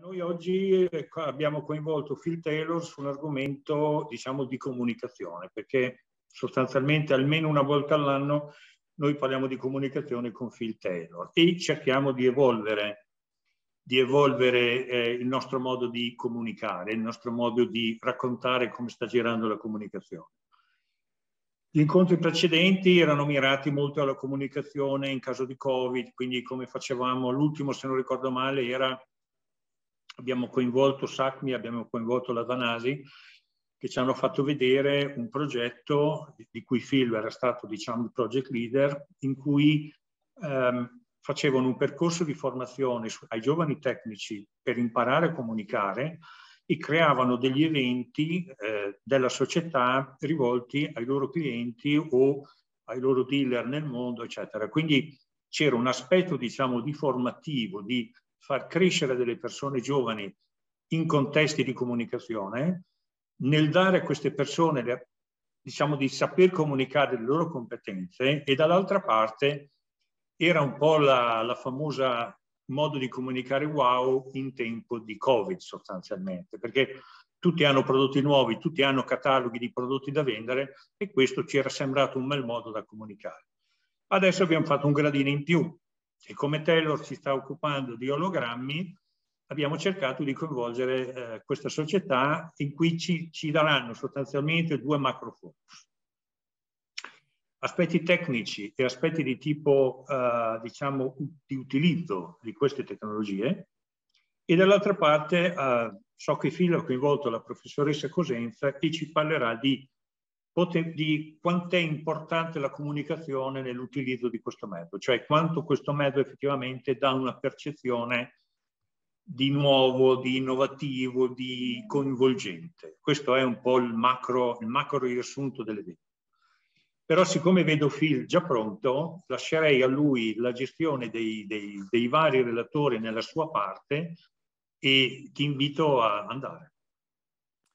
Noi oggi ecco, abbiamo coinvolto Phil Taylor su sull'argomento diciamo, di comunicazione, perché sostanzialmente almeno una volta all'anno noi parliamo di comunicazione con Phil Taylor e cerchiamo di evolvere, di evolvere eh, il nostro modo di comunicare, il nostro modo di raccontare come sta girando la comunicazione. Gli incontri precedenti erano mirati molto alla comunicazione in caso di Covid, quindi come facevamo, l'ultimo se non ricordo male era abbiamo coinvolto SACMI, abbiamo coinvolto la Danasi, che ci hanno fatto vedere un progetto di cui Phil era stato, diciamo, il project leader, in cui ehm, facevano un percorso di formazione ai giovani tecnici per imparare a comunicare e creavano degli eventi eh, della società rivolti ai loro clienti o ai loro dealer nel mondo, eccetera. Quindi c'era un aspetto, diciamo, di formativo, di far crescere delle persone giovani in contesti di comunicazione, nel dare a queste persone, diciamo, di saper comunicare le loro competenze e dall'altra parte era un po' la, la famosa modo di comunicare wow in tempo di Covid sostanzialmente, perché tutti hanno prodotti nuovi, tutti hanno cataloghi di prodotti da vendere e questo ci era sembrato un bel modo da comunicare. Adesso abbiamo fatto un gradino in più, e come Taylor si sta occupando di ologrammi, abbiamo cercato di coinvolgere eh, questa società in cui ci, ci daranno sostanzialmente due macrofocus. Aspetti tecnici e aspetti di tipo, eh, diciamo, di utilizzo di queste tecnologie e dall'altra parte eh, so che Filo ha coinvolto la professoressa Cosenza che ci parlerà di di quanto è importante la comunicazione nell'utilizzo di questo mezzo, cioè quanto questo mezzo effettivamente dà una percezione di nuovo, di innovativo, di coinvolgente. Questo è un po' il macro, il macro riassunto dell'evento. Però siccome vedo Phil già pronto, lascerei a lui la gestione dei, dei, dei vari relatori nella sua parte e ti invito a andare.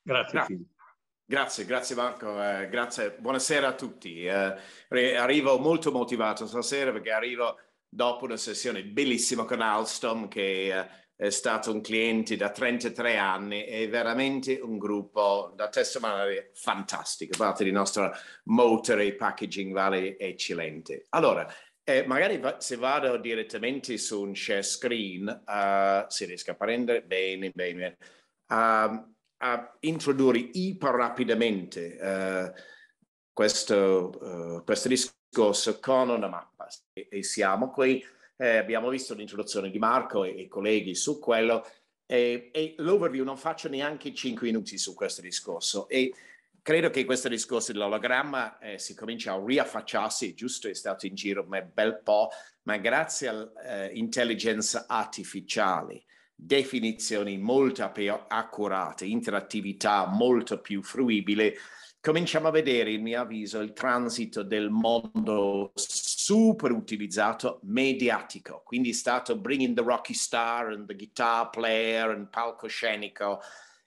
Grazie, Grazie. Phil. Grazie, grazie Marco, eh, grazie. Buonasera a tutti. Eh, arrivo molto motivato stasera perché arrivo dopo una sessione bellissima con Alstom che eh, è stato un cliente da 33 anni e veramente un gruppo da testimoniare fantastico, parte del nostro motore packaging vale eccellente. Allora, eh, magari va, se vado direttamente su un share screen, uh, si riesca a prendere bene, bene. Uh, a introdurre iperrapidamente eh, questo, eh, questo, discorso con una mappa. E, e siamo qui, eh, abbiamo visto l'introduzione di Marco e, i colleghi su quello, e, e l'overview non faccio neanche cinque minuti su questo discorso. E, credo che questo discorso dell'ologramma eh, si comincia a riaffacciarsi, giusto, è stato in giro un bel po', ma grazie all'intelligenza eh, artificiale definizioni molto più accurate, interattività molto più fruibile, cominciamo a vedere, a mio avviso, il transito del mondo super utilizzato mediatico, quindi è stato bringing the rocky star and the guitar player and palcoscenico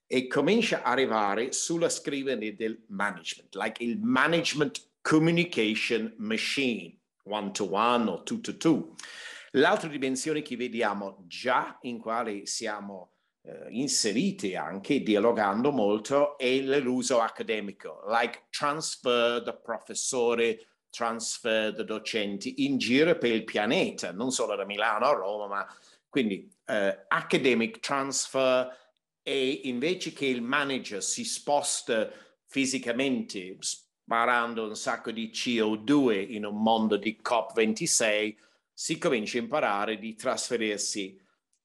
e comincia ad arrivare sulla scrivania del management, like il management communication machine, one to one o two to two. L'altra dimensione che vediamo già in quale siamo eh, inseriti anche dialogando molto è l'uso accademico, like transfer the professore, transfer the docenti in giro per il pianeta, non solo da Milano a Roma, ma quindi eh, academic transfer e invece che il manager si sposta fisicamente sparando un sacco di CO2 in un mondo di COP26, si comincia a imparare di trasferirsi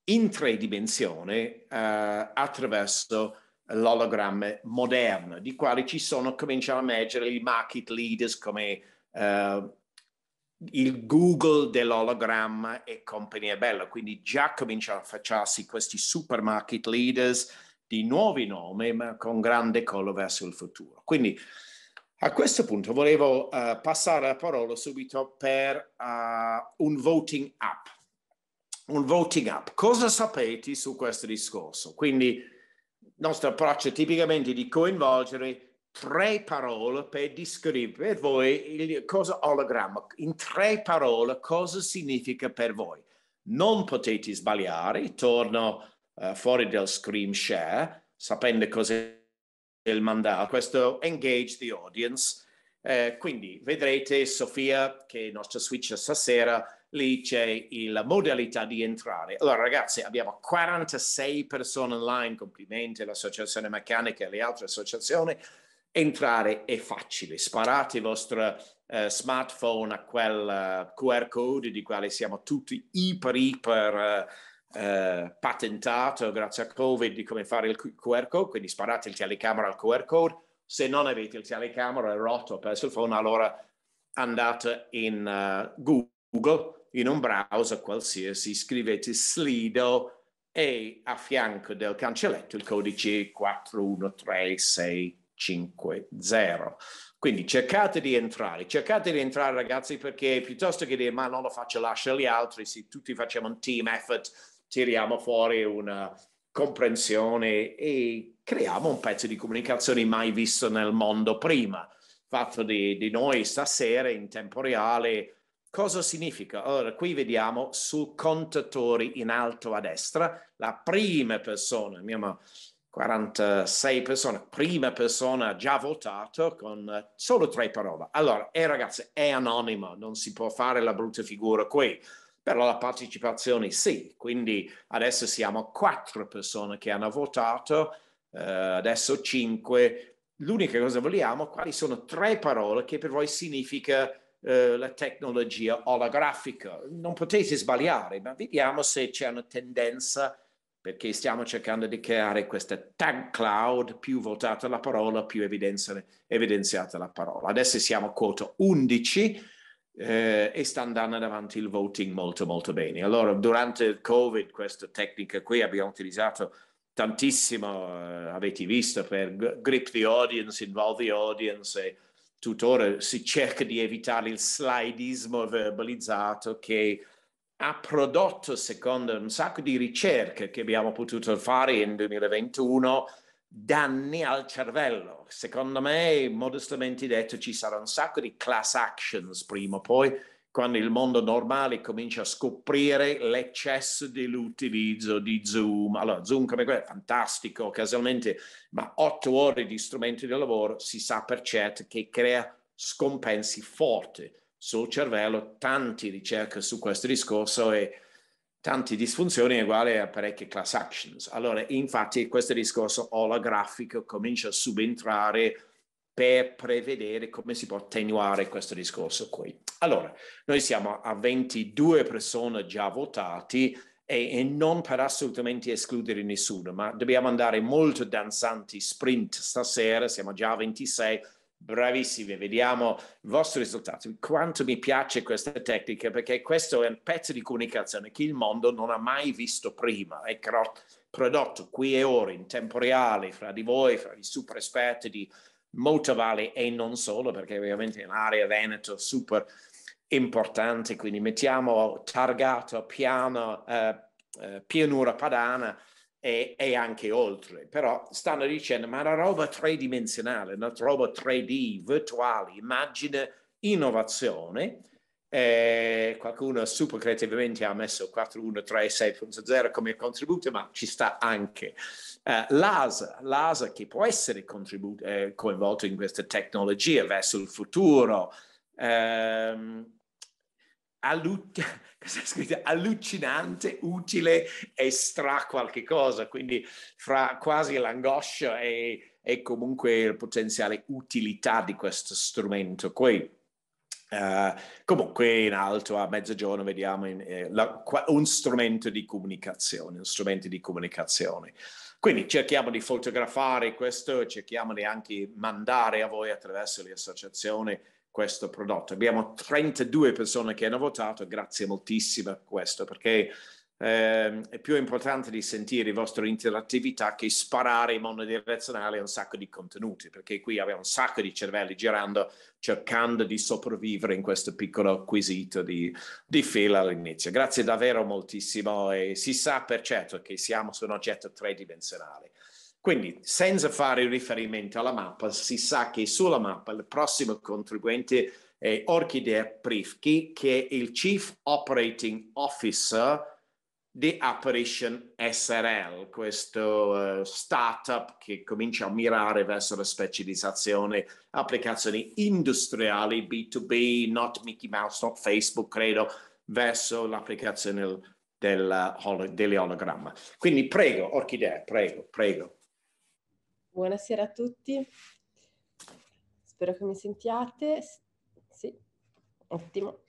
in tre dimensioni eh, attraverso l'ologramma moderno, di quali ci sono, cominciamo a leggere i market leaders come eh, il Google dell'ologramma e compagnia bella. Quindi già cominciano a facciarsi questi super market leaders di nuovi nomi, ma con grande collo verso il futuro. Quindi a questo punto volevo uh, passare la parola subito per uh, un voting app. Un voting app. Cosa sapete su questo discorso? Quindi il nostro approccio è tipicamente di coinvolgere tre parole per descrivere per voi il, cosa ologramma. In tre parole cosa significa per voi. Non potete sbagliare, torno uh, fuori dal screen share, sapendo cos'è del mandato, questo engage the audience. Eh, quindi vedrete Sofia che è il nostro switch stasera, lì c'è la modalità di entrare. Allora ragazzi abbiamo 46 persone online, complimenti all'associazione meccanica e alle altre associazioni, entrare è facile, sparate il vostro eh, smartphone a quel uh, eh, QR code di quale siamo tutti iper iper... Uh, eh, patentato grazie a Covid di come fare il QR code, quindi sparate il telecamera al QR code, se non avete il telecamera è rotto per il phone, allora andate in uh, Google, in un browser qualsiasi, scrivete Slido e a fianco del cancelletto il codice 413650. Quindi cercate di entrare, cercate di entrare ragazzi perché piuttosto che dire ma non lo faccio, lascia gli altri, se tutti facciamo un team effort tiriamo fuori una comprensione e creiamo un pezzo di comunicazione mai visto nel mondo prima, fatto di, di noi stasera in tempo reale. Cosa significa? Allora, qui vediamo su contatori in alto a destra la prima persona, abbiamo 46 persone, prima persona già votato con solo tre parole. Allora, e eh, ragazzi, è anonimo, non si può fare la brutta figura qui però la partecipazione sì, quindi adesso siamo quattro persone che hanno votato, eh, adesso cinque. L'unica cosa vogliamo, quali sono tre parole che per voi significa eh, la tecnologia olografica? Non potete sbagliare, ma vediamo se c'è una tendenza perché stiamo cercando di creare questa tag cloud, più votata la parola, più evidenziata la parola. Adesso siamo a quota 11 eh, e sta andando avanti il voting molto molto bene. Allora, durante il Covid questa tecnica qui abbiamo utilizzato tantissimo, eh, avete visto, per grip the audience, involve the audience e tuttora si cerca di evitare il slideismo verbalizzato che ha prodotto, secondo un sacco di ricerche che abbiamo potuto fare in 2021, danni al cervello. Secondo me, modestamente detto, ci sarà un sacco di class actions prima o poi, quando il mondo normale comincia a scoprire l'eccesso dell'utilizzo di Zoom. Allora, Zoom come quello è fantastico, casualmente, ma otto ore di strumenti di lavoro si sa per certo che crea scompensi forti sul cervello. Tanti ricerche su questo discorso e tante disfunzioni uguali a parecchie class actions. Allora, infatti, questo discorso olografico comincia a subentrare per prevedere come si può attenuare questo discorso qui. Allora, noi siamo a 22 persone già votati e, e non per assolutamente escludere nessuno, ma dobbiamo andare molto danzanti sprint stasera, siamo già a 26 Bravissime, vediamo il vostro risultato. Quanto mi piace questa tecnica perché questo è un pezzo di comunicazione che il mondo non ha mai visto prima. È prodotto qui e ora, in tempo reale, fra di voi, fra i super esperti di Motorvalley e non solo, perché ovviamente è un'area Veneto super importante, quindi mettiamo targato piano, eh, eh pianura padana e, e, anche oltre, però stanno dicendo ma la roba tridimensionale, una roba 3D, virtuale, immagine, innovazione, eh, qualcuno super creativamente ha messo 4136.0 come contributo, ma ci sta anche eh, l'ASA, l'ASA che può essere contribu- eh, coinvolto in questa tecnologia verso il futuro. Ehm, allu- allucinante, utile e stra qualche cosa, quindi fra quasi l'angoscia e, e comunque la potenziale utilità di questo strumento qui. Uh, eh, comunque in alto a mezzogiorno vediamo in, eh, la, un strumento di comunicazione, un strumento di comunicazione. Quindi cerchiamo di fotografare questo, cerchiamo di anche mandare a voi attraverso le associazioni questo prodotto. Abbiamo 32 persone che hanno votato, grazie moltissimo a questo perché eh, è più importante di sentire la vostra interattività che sparare in modo monodirezionale un sacco di contenuti, perché qui abbiamo un sacco di cervelli girando, cercando di sopravvivere in questo piccolo acquisito di, di fila all'inizio. Grazie davvero moltissimo e si sa per certo che siamo su un oggetto tridimensionale. Quindi, senza fare riferimento alla mappa, si sa che sulla mappa il prossimo contribuente è Orchidea Prifki, che è il Chief Operating Officer di Apparition SRL, questo uh, startup che comincia a mirare verso la specializzazione, applicazioni industriali B2B, not Mickey Mouse, not Facebook, credo, verso l'applicazione del, del, dell'ologramma. Quindi prego, Orchidea, prego, prego. Buonasera a tutti, spero che mi sentiate. Sì, ottimo.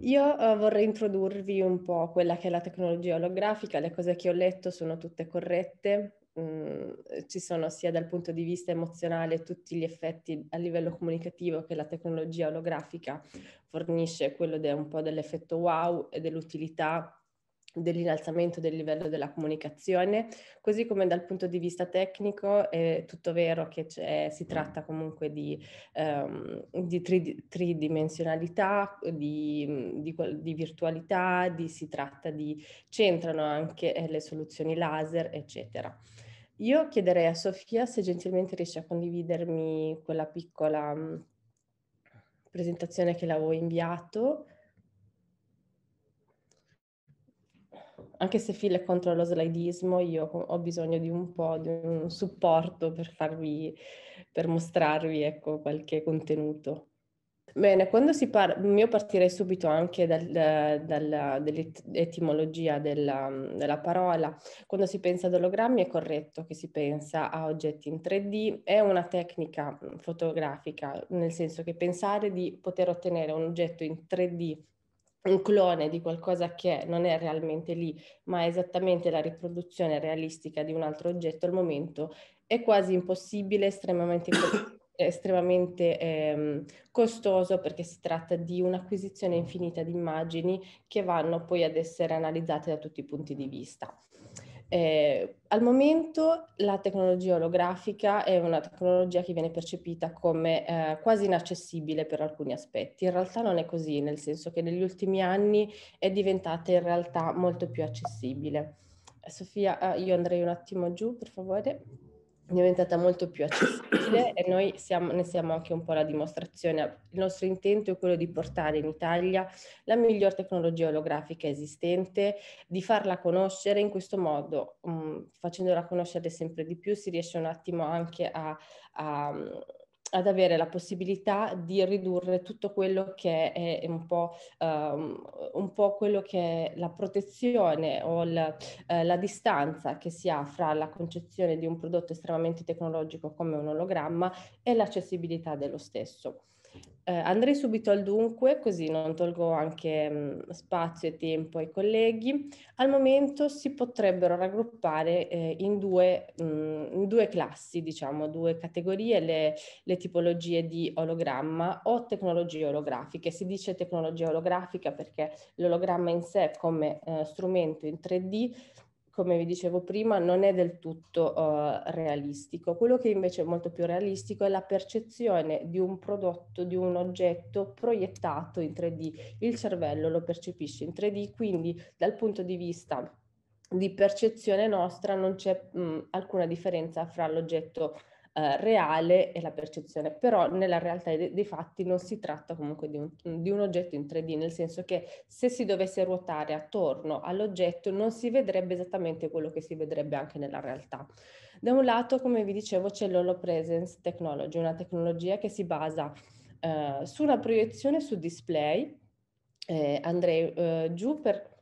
Io uh, vorrei introdurvi un po' quella che è la tecnologia olografica, le cose che ho letto sono tutte corrette, mm, ci sono sia dal punto di vista emozionale tutti gli effetti a livello comunicativo che la tecnologia olografica fornisce, quello de- un po' dell'effetto wow e dell'utilità dell'innalzamento del livello della comunicazione, così come dal punto di vista tecnico è tutto vero che si tratta comunque di, um, di tri- tridimensionalità, di, di, di virtualità, si tratta di c'entrano anche eh, le soluzioni laser, eccetera. Io chiederei a Sofia se gentilmente riesce a condividermi quella piccola presentazione che l'avevo inviato anche se Phil è contro lo slidismo, io ho bisogno di un po' di un supporto per farvi, per mostrarvi ecco, qualche contenuto. Bene, quando si parla, io partirei subito anche dal, dall'etimologia della, della, parola. Quando si pensa ad ologrammi è corretto che si pensa a oggetti in 3D, è una tecnica fotografica, nel senso che pensare di poter ottenere un oggetto in 3D un clone di qualcosa che non è realmente lì, ma è esattamente la riproduzione realistica di un altro oggetto al momento, è quasi impossibile, estremamente, estremamente ehm, costoso perché si tratta di un'acquisizione infinita di immagini che vanno poi ad essere analizzate da tutti i punti di vista. Eh, al momento la tecnologia olografica è una tecnologia che viene percepita come eh, quasi inaccessibile per alcuni aspetti. In realtà non è così, nel senso che negli ultimi anni è diventata in realtà molto più accessibile. Sofia, eh, io andrei un attimo giù, per favore diventata molto più accessibile e noi siamo, ne siamo anche un po' la dimostrazione. Il nostro intento è quello di portare in Italia la miglior tecnologia olografica esistente, di farla conoscere in questo modo, mh, mm, facendola conoscere sempre di più, si riesce un attimo anche a, a ad avere la possibilità di ridurre tutto quello che è, un, po', um, un, po', quello che è la protezione o la, eh, la distanza che si ha fra la concezione di un prodotto estremamente tecnologico come un ologramma e l'accessibilità dello stesso. Eh, andrei subito al dunque, così non tolgo anche mh, mm, spazio e tempo ai colleghi. Al momento si potrebbero raggruppare eh, in, due, mh, mm, in, due, classi, diciamo, due categorie, le, le, tipologie di ologramma o tecnologie olografiche. Si dice tecnologia olografica perché l'ologramma in sé come eh, strumento in 3D come vi dicevo prima, non è del tutto uh, realistico. Quello che invece è molto più realistico è la percezione di un prodotto, di un oggetto proiettato in 3D. Il cervello lo percepisce in 3D, quindi dal punto di vista di percezione nostra non c'è mh, mm, alcuna differenza fra l'oggetto eh, reale è la percezione, però nella realtà dei, dei fatti non si tratta comunque di un, di un, oggetto in 3D, nel senso che se si dovesse ruotare attorno all'oggetto non si vedrebbe esattamente quello che si vedrebbe anche nella realtà. Da un lato, come vi dicevo, c'è l'Holopresence Technology, una tecnologia che si basa eh, su una proiezione su display. Eh, andrei eh, giù per...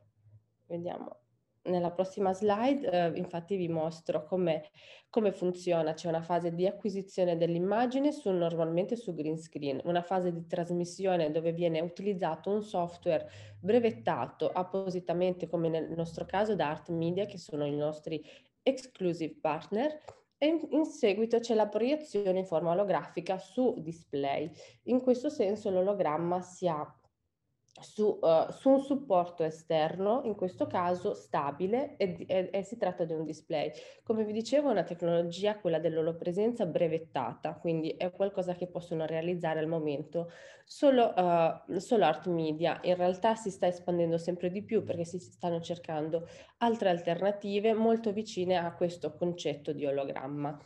Vediamo, nella prossima slide eh, infatti vi mostro come, come funziona, c'è una fase di acquisizione dell'immagine su, normalmente su green screen, una fase di trasmissione dove viene utilizzato un software brevettato appositamente come nel nostro caso da Art Media che sono i nostri exclusive partner e in seguito c'è la proiezione in forma olografica su display. In questo senso l'ologramma si ha su, uh, su, un supporto esterno, in questo caso stabile, e, e, e, si tratta di un display. Come vi dicevo, è una tecnologia, quella dell'olopresenza, brevettata, quindi è qualcosa che possono realizzare al momento solo, uh, solo art media. In realtà si sta espandendo sempre di più perché si stanno cercando altre alternative molto vicine a questo concetto di ologramma.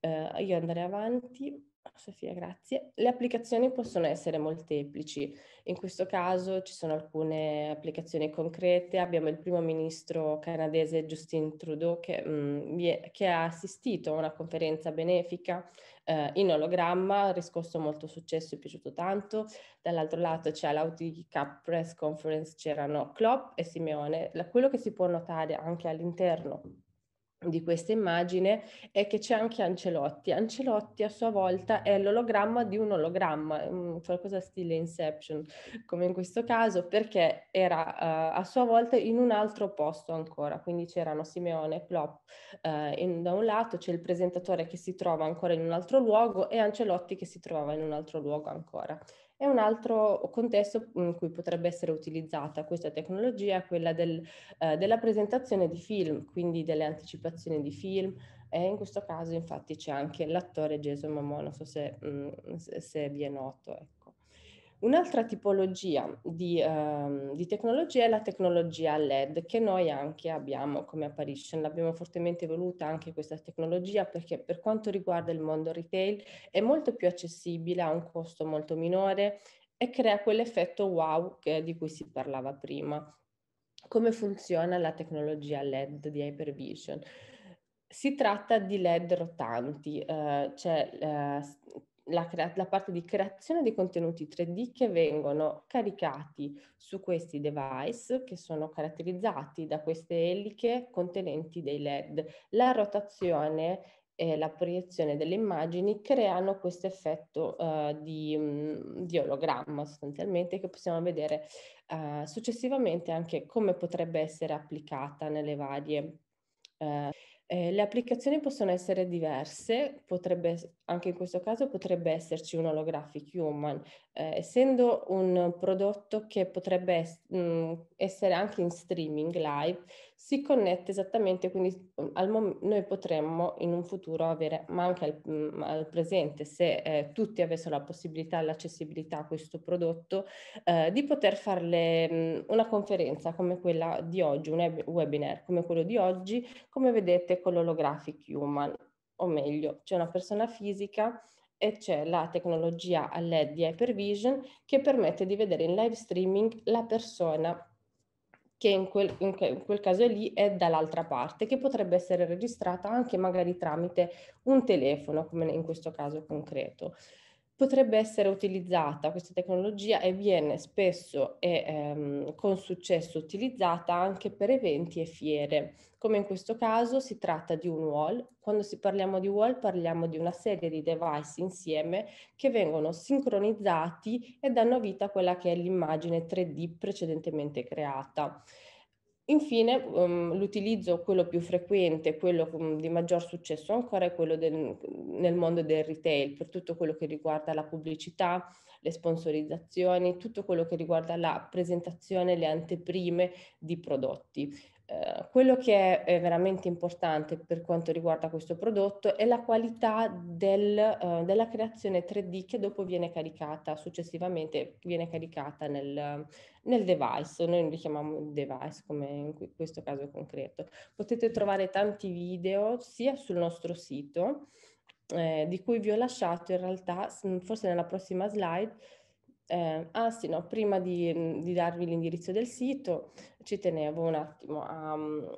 Uh, io andrei avanti. Ah, Sofia, grazie. Le applicazioni possono essere molteplici. In questo caso ci sono alcune applicazioni concrete. Abbiamo il primo ministro canadese Justin Trudeau che, mh, mm, che ha assistito a una conferenza benefica eh, in ologramma, ha riscosso molto successo e piaciuto tanto. Dall'altro lato c'è l'Audi Cup Press Conference, c'erano Klopp e Simeone. La, quello che si può notare anche all'interno di questa immagine è che c'è anche Ancelotti. Ancelotti a sua volta è l'ologramma di un ologramma, qualcosa stile Inception, come in questo caso, perché era uh, a sua volta in un altro posto ancora, quindi c'erano Simeone e Klopp uh, in, da un lato, c'è il presentatore che si trova ancora in un altro luogo e Ancelotti che si trovava in un altro luogo ancora. E un altro contesto mhmm, in cui potrebbe essere utilizzata questa tecnologia è quella del, eh, della presentazione di film, quindi delle anticipazioni di film. E in questo caso infatti c'è anche l'attore Jason Momoa, non so se, mh, mhmm, se, se vi è noto. Ecco. Un'altra tipologia di, ehm, di, tecnologia è la tecnologia LED che noi anche abbiamo come apparition, l'abbiamo fortemente voluta anche questa tecnologia perché per quanto riguarda il mondo retail è molto più accessibile, ha un costo molto minore e crea quell'effetto wow che, di cui si parlava prima. Come funziona la tecnologia LED di Hypervision? Si tratta di LED rotanti, eh, cioè eh, la, crea- la, parte di creazione dei contenuti 3D che vengono caricati su questi device che sono caratterizzati da queste eliche contenenti dei LED. La rotazione e la proiezione delle immagini creano questo effetto uh, di, mm, di, ologramma sostanzialmente che possiamo vedere uh, successivamente anche come potrebbe essere applicata nelle varie... Uh, eh, le applicazioni possono essere diverse, potrebbe, anche in questo caso potrebbe esserci un holographic human, eh, essendo un prodotto che potrebbe es- mh, mm, essere anche in streaming live, si connette esattamente, quindi mhmm, mom- noi potremmo in un futuro avere, ma anche al, mhmm, al presente, se eh, tutti avessero la possibilità e l'accessibilità a questo prodotto, eh, di poter fare mhmm, una conferenza come quella di oggi, un web- webinar come quello di oggi, come vedete con l'holographic human, o meglio, c'è una persona fisica e c'è la tecnologia LED di Hypervision che permette di vedere in live streaming la persona che in quel, in quel, caso lì è dall'altra parte, che potrebbe essere registrata anche magari tramite un telefono, come in questo caso concreto potrebbe essere utilizzata questa tecnologia e viene spesso e ehm, con successo utilizzata anche per eventi e fiere. Come in questo caso si tratta di un wall. Quando si parliamo di wall parliamo di una serie di device insieme che vengono sincronizzati e danno vita a quella che è l'immagine 3D precedentemente creata. Infine, um, l'utilizzo, quello più frequente, quello um, di maggior successo ancora, è quello del, nel mondo del retail, per tutto quello che riguarda la pubblicità, le sponsorizzazioni, tutto quello che riguarda la presentazione, le anteprime di prodotti. Eh, quello che è, veramente importante per quanto riguarda questo prodotto è la qualità del, eh, della creazione 3D che dopo viene caricata successivamente, viene caricata nel, nel device, noi li chiamiamo device come in questo caso concreto. Potete trovare tanti video sia sul nostro sito, eh, di cui vi ho lasciato in realtà, mm, forse nella prossima slide, eh, ah sì, no, prima di, mhmm, di, darvi l'indirizzo del sito, ci tenevo un attimo a, mhmm,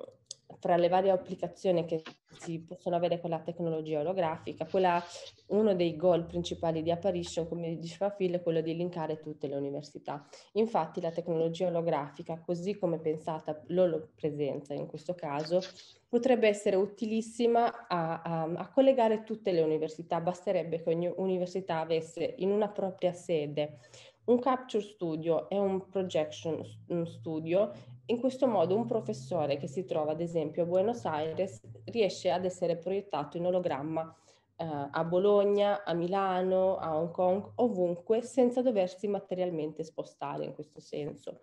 tra le varie applicazioni che si possono avere con la tecnologia olografica, quella, uno dei goal principali di Apparition, come diceva Phil, è quello di linkare tutte le università. Infatti la tecnologia olografica, così come pensata l'olopresenza in questo caso, potrebbe essere utilissima a, a, a, collegare tutte le università. Basterebbe che ogni università avesse in una propria sede un capture studio e un projection studio. In questo modo un professore che si trova ad esempio a Buenos Aires riesce ad essere proiettato in ologramma eh, a Bologna, a Milano, a Hong Kong, ovunque, senza doversi materialmente spostare in questo senso.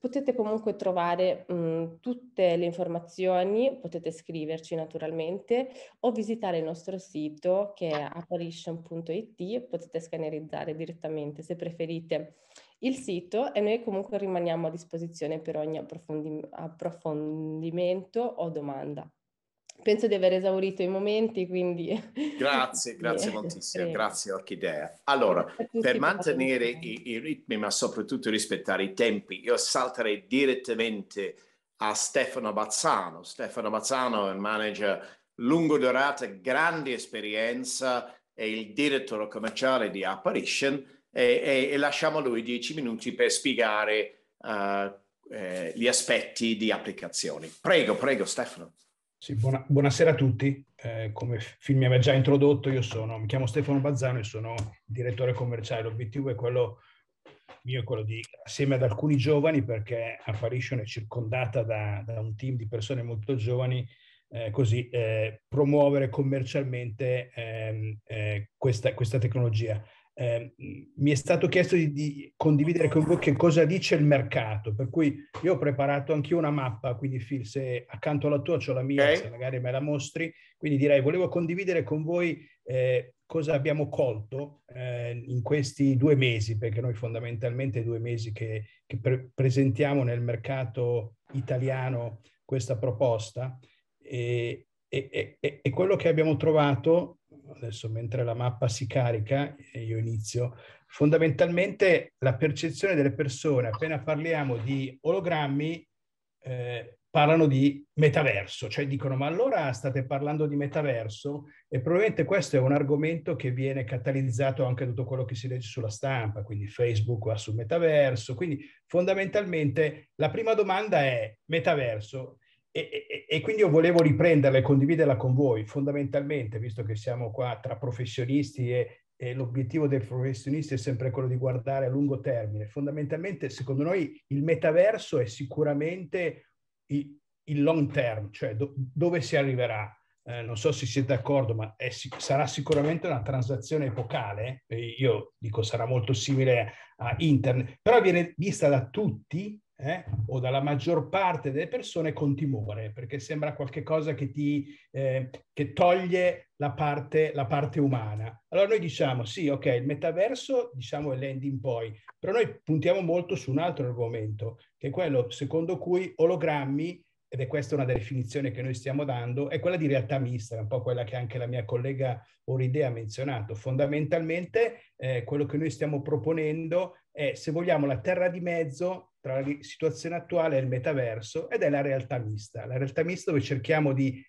Potete comunque trovare mh, mhmm, tutte le informazioni, potete scriverci naturalmente o visitare il nostro sito che è apparition.it, potete scannerizzare direttamente se preferite il sito e noi comunque rimaniamo a disposizione per ogni approfondi- approfondimento o domanda penso di aver esaurito i momenti, quindi... Grazie, grazie moltissimo, eh. grazie Orchidea. Allora, per mantenere i, eh. i, ritmi, ma soprattutto rispettare i tempi, io salterei direttamente a Stefano Bazzano. Stefano Bazzano è un manager lungo durata, grande esperienza, è il direttore commerciale di Apparition e, e, e lasciamo a lui dieci minuti per spiegare uh, eh, gli aspetti di applicazioni. Prego, prego Stefano. Sì, buona, buonasera a tutti. Eh, come film mi aveva già introdotto, io sono, mi chiamo Stefano Bazzano e sono direttore commerciale. L'obiettivo è quello mio è quello di, assieme ad alcuni giovani, perché Apparition è circondata da, da un team di persone molto giovani, eh, così eh, promuovere commercialmente ehm, eh, questa, questa tecnologia. Ehm, mi è stato chiesto di, di, condividere con voi che cosa dice il mercato, per cui io ho preparato anche una mappa, quindi Phil, se accanto alla tua c'ho la mia, okay. se magari me la mostri, quindi direi volevo condividere con voi eh, cosa abbiamo colto eh, in questi due mesi, perché noi fondamentalmente due mesi che, che pre- presentiamo nel mercato italiano questa proposta e, e, e, e quello che abbiamo trovato adesso mentre la mappa si carica, eh, io inizio, fondamentalmente la percezione delle persone, appena parliamo di ologrammi, eh, parlano di metaverso, cioè dicono ma allora state parlando di metaverso e probabilmente questo è un argomento che viene catalizzato anche da tutto quello che si legge sulla stampa, quindi Facebook va sul metaverso, quindi fondamentalmente la prima domanda è metaverso e, e, quindi io volevo riprenderla e condividerla con voi, fondamentalmente, visto che siamo qua tra professionisti e, e l'obiettivo dei professionisti è sempre quello di guardare a lungo termine. Fondamentalmente, secondo noi, il metaverso è sicuramente il, il long term, cioè do, dove si arriverà. Eh, non so se siete d'accordo, ma è, sarà sicuramente una transazione epocale. Eh, io dico sarà molto simile a internet, però viene vista da tutti eh, o dalla maggior parte delle persone con timore, perché sembra qualcosa che ti eh, che toglie la parte, la parte, umana. Allora noi diciamo sì, ok, il metaverso diciamo è l'ending poi, però noi puntiamo molto su un altro argomento, che è quello secondo cui ologrammi ed è questa una definizione che noi stiamo dando, è quella di realtà mista, un po' quella che anche la mia collega Oridea ha menzionato. Fondamentalmente eh, quello che noi stiamo proponendo è, se vogliamo, la terra di mezzo tra la situazione attuale e il metaverso ed è la realtà mista. La realtà mista dove cerchiamo di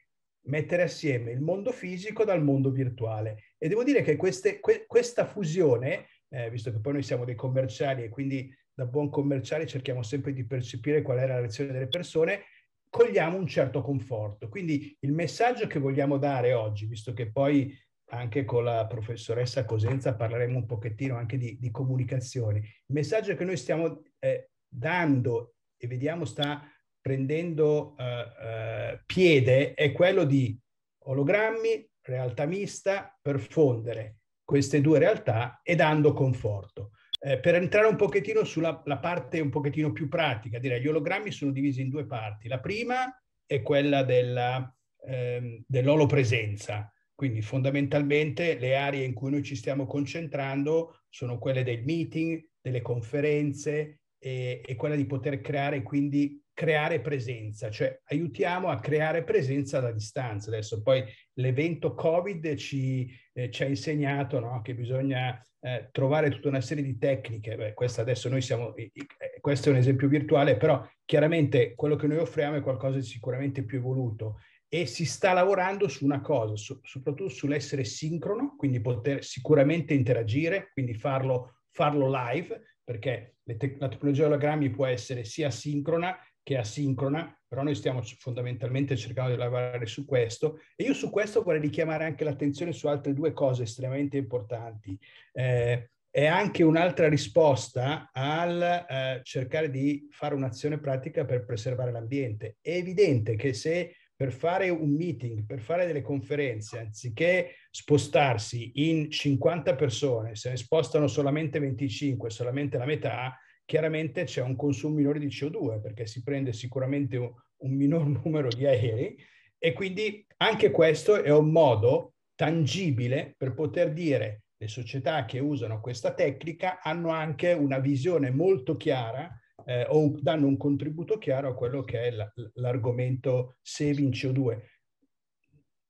mettere assieme il mondo fisico dal mondo virtuale. E devo dire che queste, que, questa fusione, eh, visto che poi noi siamo dei commerciali e quindi da buon commerciale cerchiamo sempre di percepire qual è la reazione delle persone, cogliamo un certo conforto. Quindi il messaggio che vogliamo dare oggi, visto che poi anche con la professoressa Cosenza parleremo un pochettino anche di, di comunicazione, il messaggio che noi stiamo eh, dando e vediamo sta prendendo eh, eh, piede è quello di ologrammi, realtà mista, per fondere queste due realtà e dando conforto. Eh, per entrare un pochettino sulla parte un pochettino più pratica, direi gli ologrammi sono divisi in due parti. La prima è quella della, ehm, dell'olopresenza, quindi fondamentalmente le aree in cui noi ci stiamo concentrando sono quelle del meeting, delle conferenze e, e quella di poter creare quindi creare presenza, cioè aiutiamo a creare presenza da distanza. Adesso poi l'evento Covid ci, eh, ci ha insegnato no, che bisogna eh, trovare tutta una serie di tecniche. Beh, questo adesso noi siamo, eh, questo è un esempio virtuale, però chiaramente quello che noi offriamo è qualcosa di sicuramente più evoluto e si sta lavorando su una cosa, su, soprattutto sull'essere sincrono, quindi poter sicuramente interagire, quindi farlo, farlo live, perché te- la tecnologia ologrammi può essere sia sincrona che è asincrona, però noi stiamo fondamentalmente cercando di lavorare su questo. E io su questo vorrei richiamare anche l'attenzione su altre due cose estremamente importanti. Eh, è anche un'altra risposta al eh, cercare di fare un'azione pratica per preservare l'ambiente. È evidente che se per fare un meeting, per fare delle conferenze, anziché spostarsi in 50 persone, se ne spostano solamente 25, solamente la metà, chiaramente c'è un consumo minore di CO2 perché si prende sicuramente un, un minor numero di aerei e quindi anche questo è un modo tangibile per poter dire le società che usano questa tecnica hanno anche una visione molto chiara eh, o danno un contributo chiaro a quello che è l'argomento saving CO2.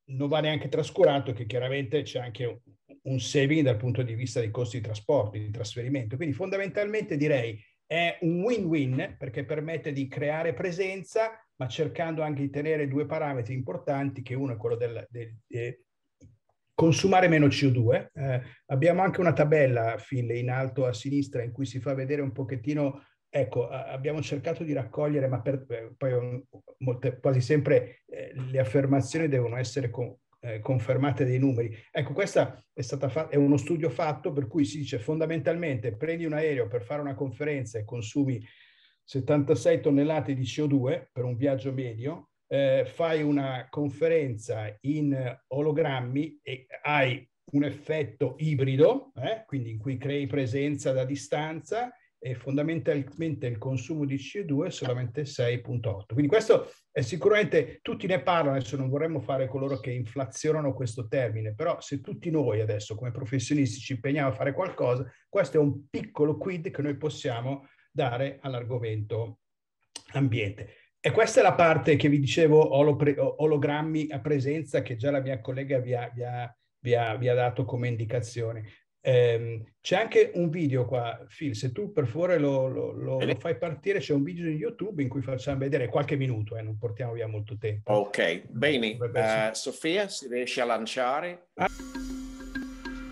Non va neanche trascurato che chiaramente c'è anche un saving dal punto di vista dei costi di trasporto, di trasferimento. Quindi fondamentalmente direi è un win-win perché permette di creare presenza, ma cercando anche di tenere due parametri importanti, che uno è quello del, del eh, consumare meno CO2. Eh, abbiamo anche una tabella, Phil, in alto a sinistra, in cui si fa vedere un pochettino Ecco, abbiamo cercato di raccogliere, ma per, eh, poi molte, quasi sempre eh, le affermazioni devono essere con, eh, confermate dei numeri. Ecco, questo è, è, uno studio fatto per cui si dice fondamentalmente prendi un aereo per fare una conferenza e consumi 76 tonnellate di CO2 per un viaggio medio, eh, fai una conferenza in ologrammi e hai un effetto ibrido, eh, quindi in cui crei presenza da distanza e fondamentalmente il consumo di CO2 è solamente 6.8. Quindi questo è sicuramente, tutti ne parlano, adesso non vorremmo fare coloro che inflazionano questo termine, però se tutti noi adesso come professionisti ci impegniamo a fare qualcosa, questo è un piccolo quid che noi possiamo dare all'argomento ambiente. E questa è la parte che vi dicevo, ologrammi a presenza, che già la mia collega vi ha, vi ha, vi ha, vi ha dato come indicazione. Eh, c'è anche un video qua, Phil, se tu per favore lo, lo, lo, lo, fai partire, c'è un video in YouTube in cui facciamo vedere qualche minuto, eh, non portiamo via molto tempo. Ok, bene. Uh, Sofia, si riesce a lanciare? Ah.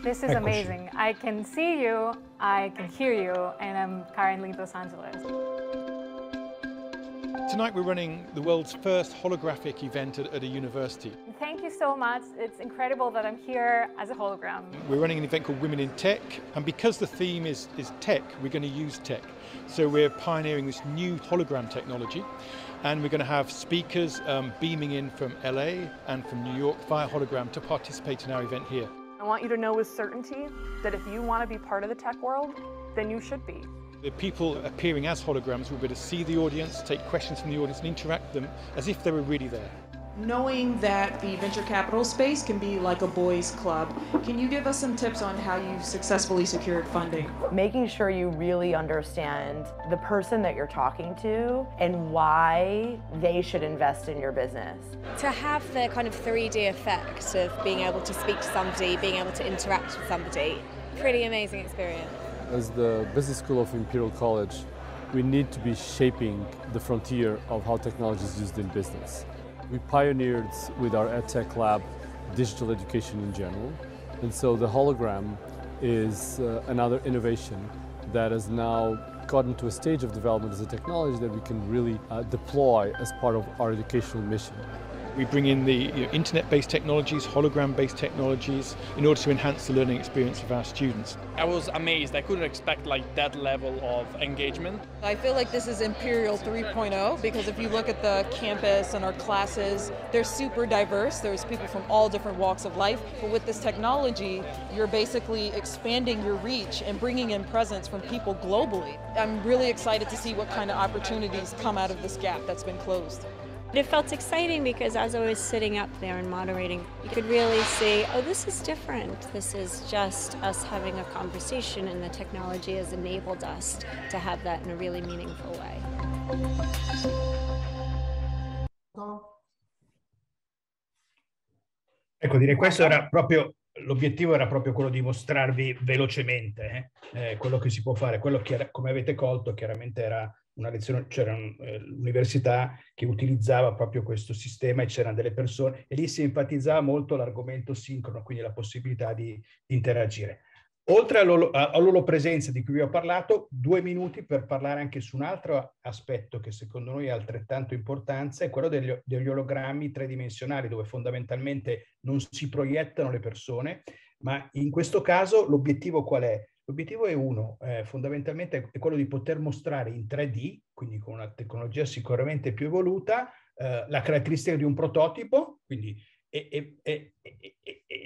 This is Eccoci. amazing. I can see you, I can hear you, and I'm currently in Los Angeles. Tonight we're running the world's first holographic event at, at, a university. Thank you so much. It's incredible that I'm here as a hologram. We're running an event called Women in Tech, and because the theme is, is tech, we're going to use tech. So we're pioneering this new hologram technology, and we're going to have speakers um, beaming in from LA and from New York via hologram to participate in our event here. I want you to know with certainty that if you want to be part of the tech world, then you should be. The people appearing as holograms will be able to see the audience, take questions from the audience, and interact with them as if they were really there. Knowing that the venture capital space can be like a boys' club, can you give us some tips on how you successfully secured funding? Making sure you really understand the person that you're talking to and why they should invest in your business. To have the kind of 3D effect of being able to speak to somebody, being able to interact with somebody, pretty amazing experience as the Business School of Imperial College, we need to be shaping the frontier of how technology is used in business. We pioneered with our EdTech lab digital education in general, and so the hologram is uh, another innovation that has now gotten to a stage of development as a technology that we can really uh, deploy as part of our educational mission. We bring in the you know, internet-based technologies, hologram-based technologies, in order to enhance the learning experience of our students. I was amazed. I couldn't expect like that level of engagement. I feel like this is Imperial 3.0 because if you look at the campus and our classes, they're super diverse. There's people from all different walks of life. But with this technology, you're basically expanding your reach and bringing in presence from people globally. I'm really excited to see what kind of opportunities come out of this gap that's been closed. It felt exciting because as I was sitting up there and moderating, you could really see, oh, this is different. This is just us having a conversation, and the technology has enabled us to have that in a really meaningful way. Ecco, direi questo era proprio l'obiettivo era proprio quello di mostrarvi velocemente eh, eh quello che si può fare, quello che come avete colto chiaramente era una lezione, c'era un'università eh, che utilizzava proprio questo sistema e c'erano delle persone e lì si enfatizzava molto l'argomento sincrono, quindi la possibilità di, interagire. Oltre all'olopresenza di cui vi ho parlato, due minuti per parlare anche su un altro aspetto che secondo noi è altrettanto importante, è quello degli, degli ologrammi tridimensionali, dove fondamentalmente non si proiettano le persone, ma in questo caso l'obiettivo qual è? L'obiettivo è uno, eh, fondamentalmente è quello di poter mostrare in 3D, quindi con una tecnologia sicuramente più evoluta, eh, la caratteristica di un prototipo, quindi e, e, e,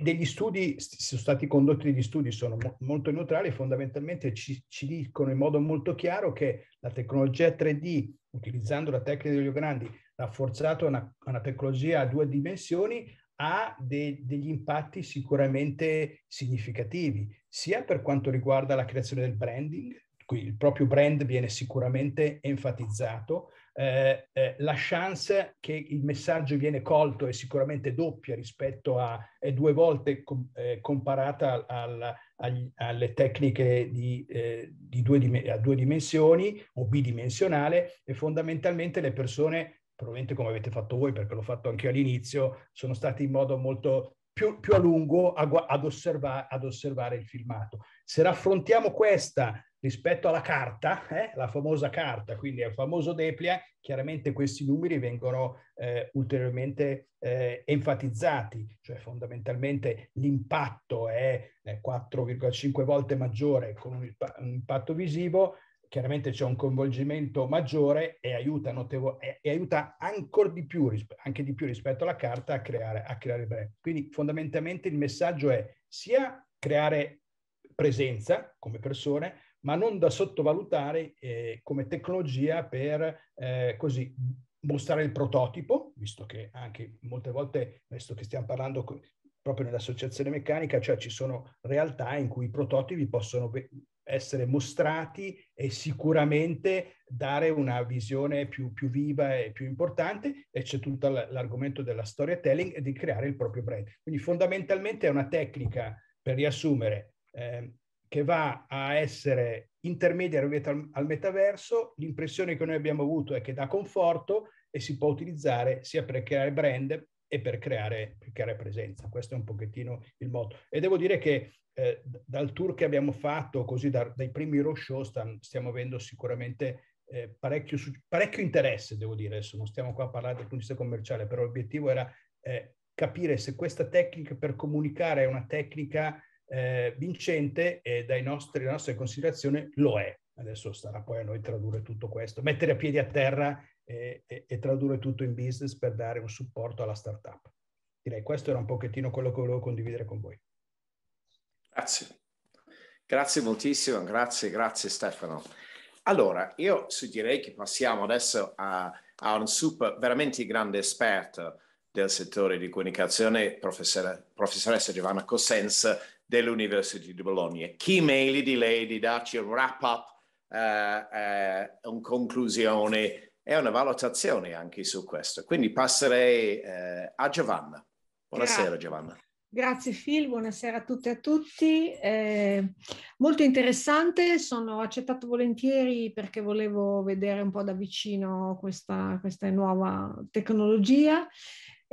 degli studi, sono stati condotti degli studi, sono mo, molto neutrali, fondamentalmente ci, ci, dicono in modo molto chiaro che la tecnologia 3D, utilizzando la tecnica degli grandi, rafforzata a una, una, tecnologia a due dimensioni, ha de- degli impatti sicuramente significativi, sia per quanto riguarda la creazione del branding, qui il proprio brand viene sicuramente enfatizzato, eh, eh, la chance che il messaggio viene colto è sicuramente doppia rispetto a è due volte com, eh, comparata al, al, alle tecniche di, eh, di due, a due dimensioni o bidimensionale e fondamentalmente le persone probabilmente come avete fatto voi, perché l'ho fatto anche io all'inizio, sono stati in modo molto più, più a lungo a, ad, osserva, ad, osservare il filmato. Se raffrontiamo questa rispetto alla carta, eh, la famosa carta, quindi al famoso Deplia, chiaramente questi numeri vengono eh, ulteriormente eh, enfatizzati, cioè fondamentalmente l'impatto è 4,5 eh, volte maggiore con un, un impatto visivo, chiaramente c'è un coinvolgimento maggiore e aiuta, notevo- e, e aiuta ancora di più, risp- anche di più rispetto alla carta a creare, a creare brand. Quindi fondamentalmente il messaggio è sia creare presenza come persone, ma non da sottovalutare eh, come tecnologia per eh, così mostrare il prototipo, visto che anche molte volte, visto che stiamo parlando co- proprio nell'associazione meccanica, cioè ci sono realtà in cui i prototipi possono essere mostrati e sicuramente dare una visione più, più viva e più importante e c'è tutto l'argomento della storytelling e di creare il proprio brand. Quindi fondamentalmente è una tecnica, per riassumere, eh, che va a essere intermedia al metaverso, l'impressione che noi abbiamo avuto è che dà conforto e si può utilizzare sia per creare brand e per creare, per creare presenza. Questo è un pochettino il motto. E devo dire che eh, dal tour che abbiamo fatto, così da, dai primi road show, st- stiamo avendo sicuramente eh, parecchio, parecchio, interesse, devo dire. Adesso non stiamo qua a parlare dal punto di vista commerciale, però l'obiettivo era eh, capire se questa tecnica per comunicare è una tecnica eh, vincente e dai nostri, dalle nostre considerazioni lo è. Adesso starà poi a noi tradurre tutto questo, mettere a piedi a terra e, e, e tradurre tutto in business per dare un supporto alla startup. Direi questo era un pochettino quello che volevo condividere con voi. Grazie. Grazie moltissimo, grazie, grazie Stefano. Allora, io suggerirei che passiamo adesso a, a un super, veramente grande esperto del settore di comunicazione, professore, professoressa Giovanna Cosenza dell'Università di Bologna. Chi maili di lei di darci un wrap up, eh, eh, una conclusione e una valutazione anche su questo. Quindi passerei eh, a Giovanna. Buonasera Grazie. Giovanna. Grazie Phil, buonasera a tutte e a tutti. Eh, molto interessante, sono accettato volentieri perché volevo vedere un po' da vicino questa, questa nuova tecnologia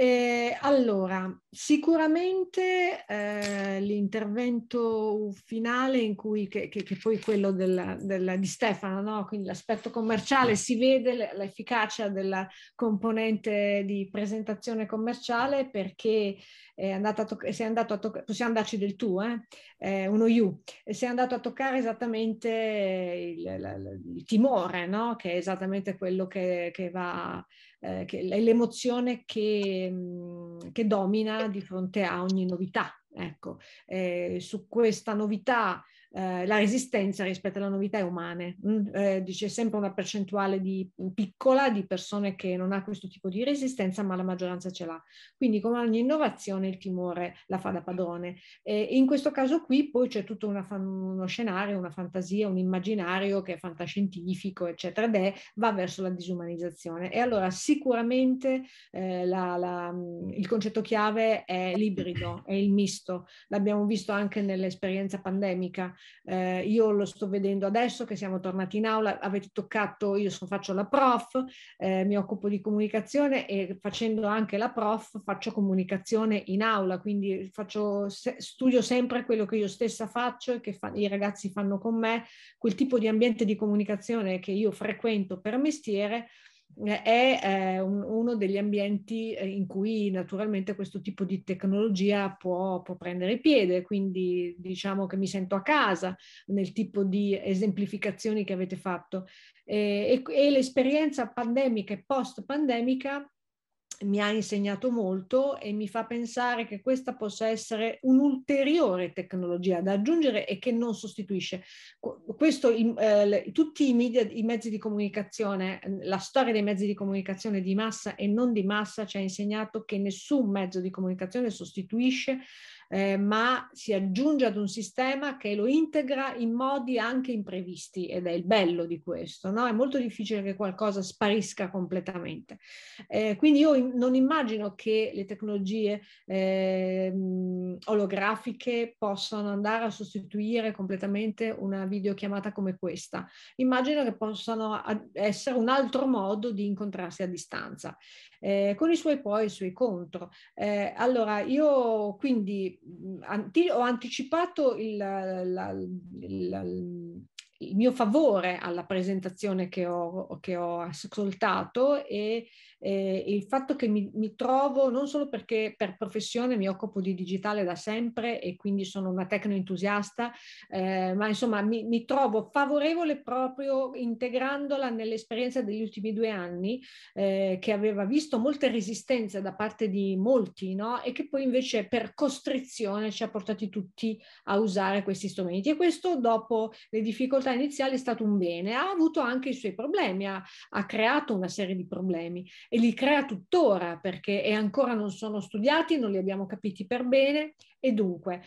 eh, allora, sicuramente eh, l'intervento finale in cui, che, che, che poi quello della, della, di Stefano, no? quindi l'aspetto commerciale, si vede l'efficacia della componente di presentazione commerciale perché è andato a toccare, sei andato a toccare, possiamo andarci del tu, eh? eh uno you, sei andato a toccare esattamente il, il, il timore, no? che è esattamente quello che, che va eh, che, l'emozione che, che domina di fronte a ogni novità. Ecco, eh, su questa novità eh, la resistenza rispetto alla novità è umane. Mm, eh, dice sempre una percentuale di, mm, piccola di persone che non ha questo tipo di resistenza, ma la maggioranza ce l'ha. Quindi come ogni innovazione il timore la fa da padrone. E in questo caso qui poi c'è tutto una, uno scenario, una fantasia, un immaginario che è fantascientifico, eccetera, ed è, va verso la disumanizzazione. E allora sicuramente eh, la, la, mm, il concetto chiave è l'ibrido, è il misto. L'abbiamo visto anche nell'esperienza pandemica eh, io lo sto vedendo adesso che siamo tornati in aula, avete toccato, io so, faccio la prof, eh, mi occupo di comunicazione e facendo anche la prof faccio comunicazione in aula, quindi faccio, studio sempre quello che io stessa faccio e che fa, i ragazzi fanno con me, quel tipo di ambiente di comunicazione che io frequento per mestiere è eh, uno degli ambienti eh, in cui naturalmente questo tipo di tecnologia può, può, prendere piede, quindi diciamo che mi sento a casa nel tipo di esemplificazioni che avete fatto eh, e, e l'esperienza pandemica e post pandemica mi ha insegnato molto e mi fa pensare che questa possa essere un'ulteriore tecnologia da aggiungere e che non sostituisce. Questo, eh, tutti i, media, i mezzi di comunicazione, la storia dei mezzi di comunicazione di massa e non di massa ci ha insegnato che nessun mezzo di comunicazione sostituisce eh, ma si aggiunge ad un sistema che lo integra in modi anche imprevisti ed è il bello di questo, no? È molto difficile che qualcosa sparisca completamente. Eh, quindi io in, non immagino che le tecnologie eh, olografiche possano andare a sostituire completamente una videochiamata come questa. Immagino che possano essere un altro modo di incontrarsi a distanza, eh, con i suoi poi e i suoi contro. Eh, allora, io quindi anti, ho anticipato il, la, la, il, il, mio favore alla presentazione che ho, che ho ascoltato e eh, il fatto che mi, mi, trovo non solo perché per professione mi occupo di digitale da sempre e quindi sono una tecno entusiasta, eh, ma insomma mi, mi, trovo favorevole proprio integrandola nell'esperienza degli ultimi due anni eh, che aveva visto molte resistenze da parte di molti no? e che poi invece per costrizione ci ha portati tutti a usare questi strumenti e questo dopo le difficoltà iniziali è stato un bene, ha avuto anche i suoi problemi, ha, ha creato una serie di problemi e li crea tuttora perché ancora non sono studiati, non li abbiamo capiti per bene e dunque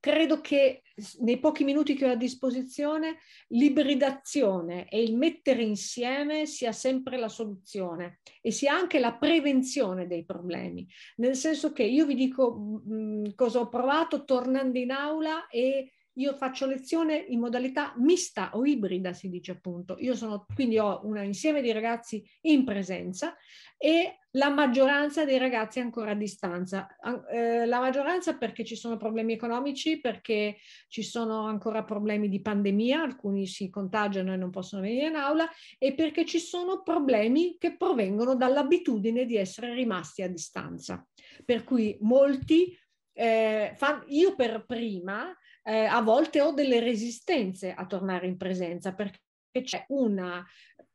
credo che nei pochi minuti che ho a disposizione l'ibridazione e il mettere insieme sia sempre la soluzione e sia anche la prevenzione dei problemi. Nel senso che io vi dico mh, cosa ho provato tornando in aula e io faccio lezione in modalità mista o ibrida, si dice appunto. Io sono, quindi ho un insieme di ragazzi in presenza e la maggioranza dei ragazzi ancora a distanza. Eh, la maggioranza perché ci sono problemi economici, perché ci sono ancora problemi di pandemia, alcuni si contagiano e non possono venire in aula, e perché ci sono problemi che provengono dall'abitudine di essere rimasti a distanza. Per cui molti, eh, fan, io per prima, eh, a volte ho delle resistenze a tornare in presenza perché c'è una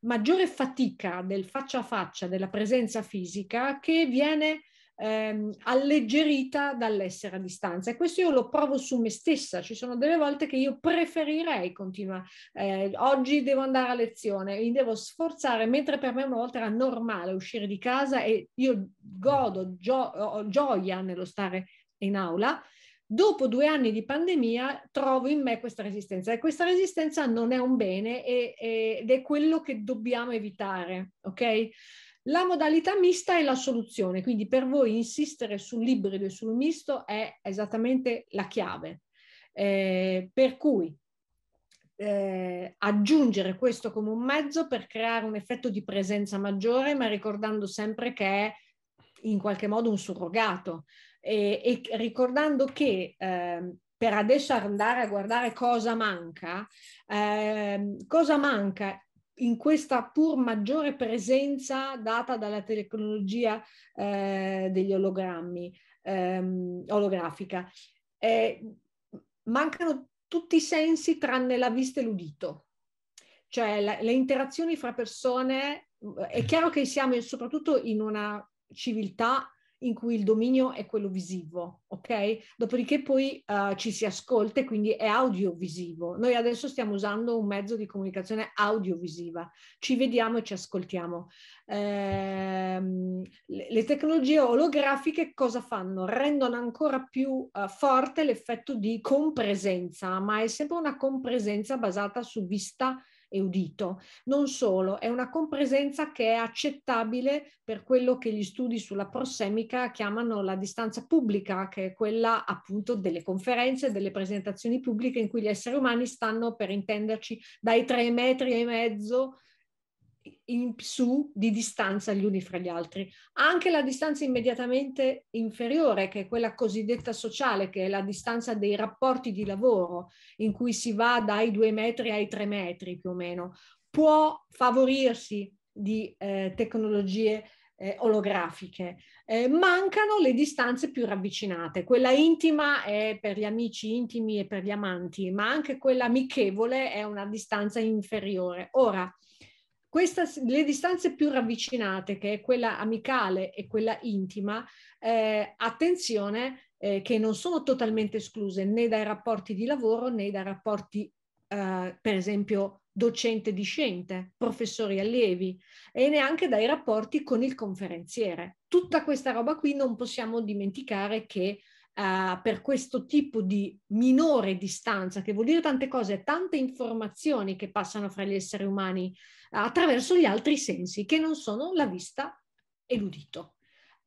maggiore fatica del faccia a faccia, della presenza fisica che viene ehm, alleggerita dall'essere a distanza. E questo io lo provo su me stessa. Ci sono delle volte che io preferirei continuare. Eh, oggi devo andare a lezione, mi devo sforzare, mentre per me una volta era normale uscire di casa e io godo gio- gioia nello stare in aula Dopo due anni di pandemia trovo in me questa resistenza e questa resistenza non è un bene e, e, ed è quello che dobbiamo evitare, ok? La modalità mista è la soluzione, quindi per voi insistere sull'ibrido e sul misto è esattamente la chiave. Eh, per cui eh, aggiungere questo come un mezzo per creare un effetto di presenza maggiore, ma ricordando sempre che è in qualche modo un surrogato e, e ricordando che eh, per adesso andare a guardare cosa manca, eh, cosa manca in questa pur maggiore presenza data dalla tecnologia eh, degli ologrammi, ehm, olografica. Eh, mancano tutti i sensi tranne la vista e l'udito, cioè la, le interazioni fra persone. È chiaro che siamo soprattutto in una civiltà in cui il dominio è quello visivo, ok? Dopodiché poi uh, ci si ascolta e quindi è audiovisivo. Noi adesso stiamo usando un mezzo di comunicazione audiovisiva, ci vediamo e ci ascoltiamo. Ehm, le tecnologie olografiche cosa fanno? Rendono ancora più uh, forte l'effetto di compresenza, ma è sempre una compresenza basata su vista e udito. Non solo, è una compresenza che è accettabile per quello che gli studi sulla prossemica chiamano la distanza pubblica, che è quella appunto delle conferenze, delle presentazioni pubbliche in cui gli esseri umani stanno, per intenderci, dai tre metri e mezzo in su di distanza gli uni fra gli altri. Anche la distanza immediatamente inferiore, che è quella cosiddetta sociale, che è la distanza dei rapporti di lavoro, in cui si va dai due metri ai tre metri più o meno, può favorirsi di eh, tecnologie eh, olografiche. Eh, mancano le distanze più ravvicinate. Quella intima è per gli amici intimi e per gli amanti, ma anche quella amichevole è una distanza inferiore. Ora, questa, le distanze più ravvicinate, che è quella amicale e quella intima, eh, attenzione eh, che non sono totalmente escluse né dai rapporti di lavoro né dai rapporti, eh, per esempio, docente-discente, professori-allievi e neanche dai rapporti con il conferenziere. Tutta questa roba qui non possiamo dimenticare che Uh, per questo tipo di minore distanza, che vuol dire tante cose, tante informazioni che passano fra gli esseri umani attraverso gli altri sensi che non sono la vista e l'udito.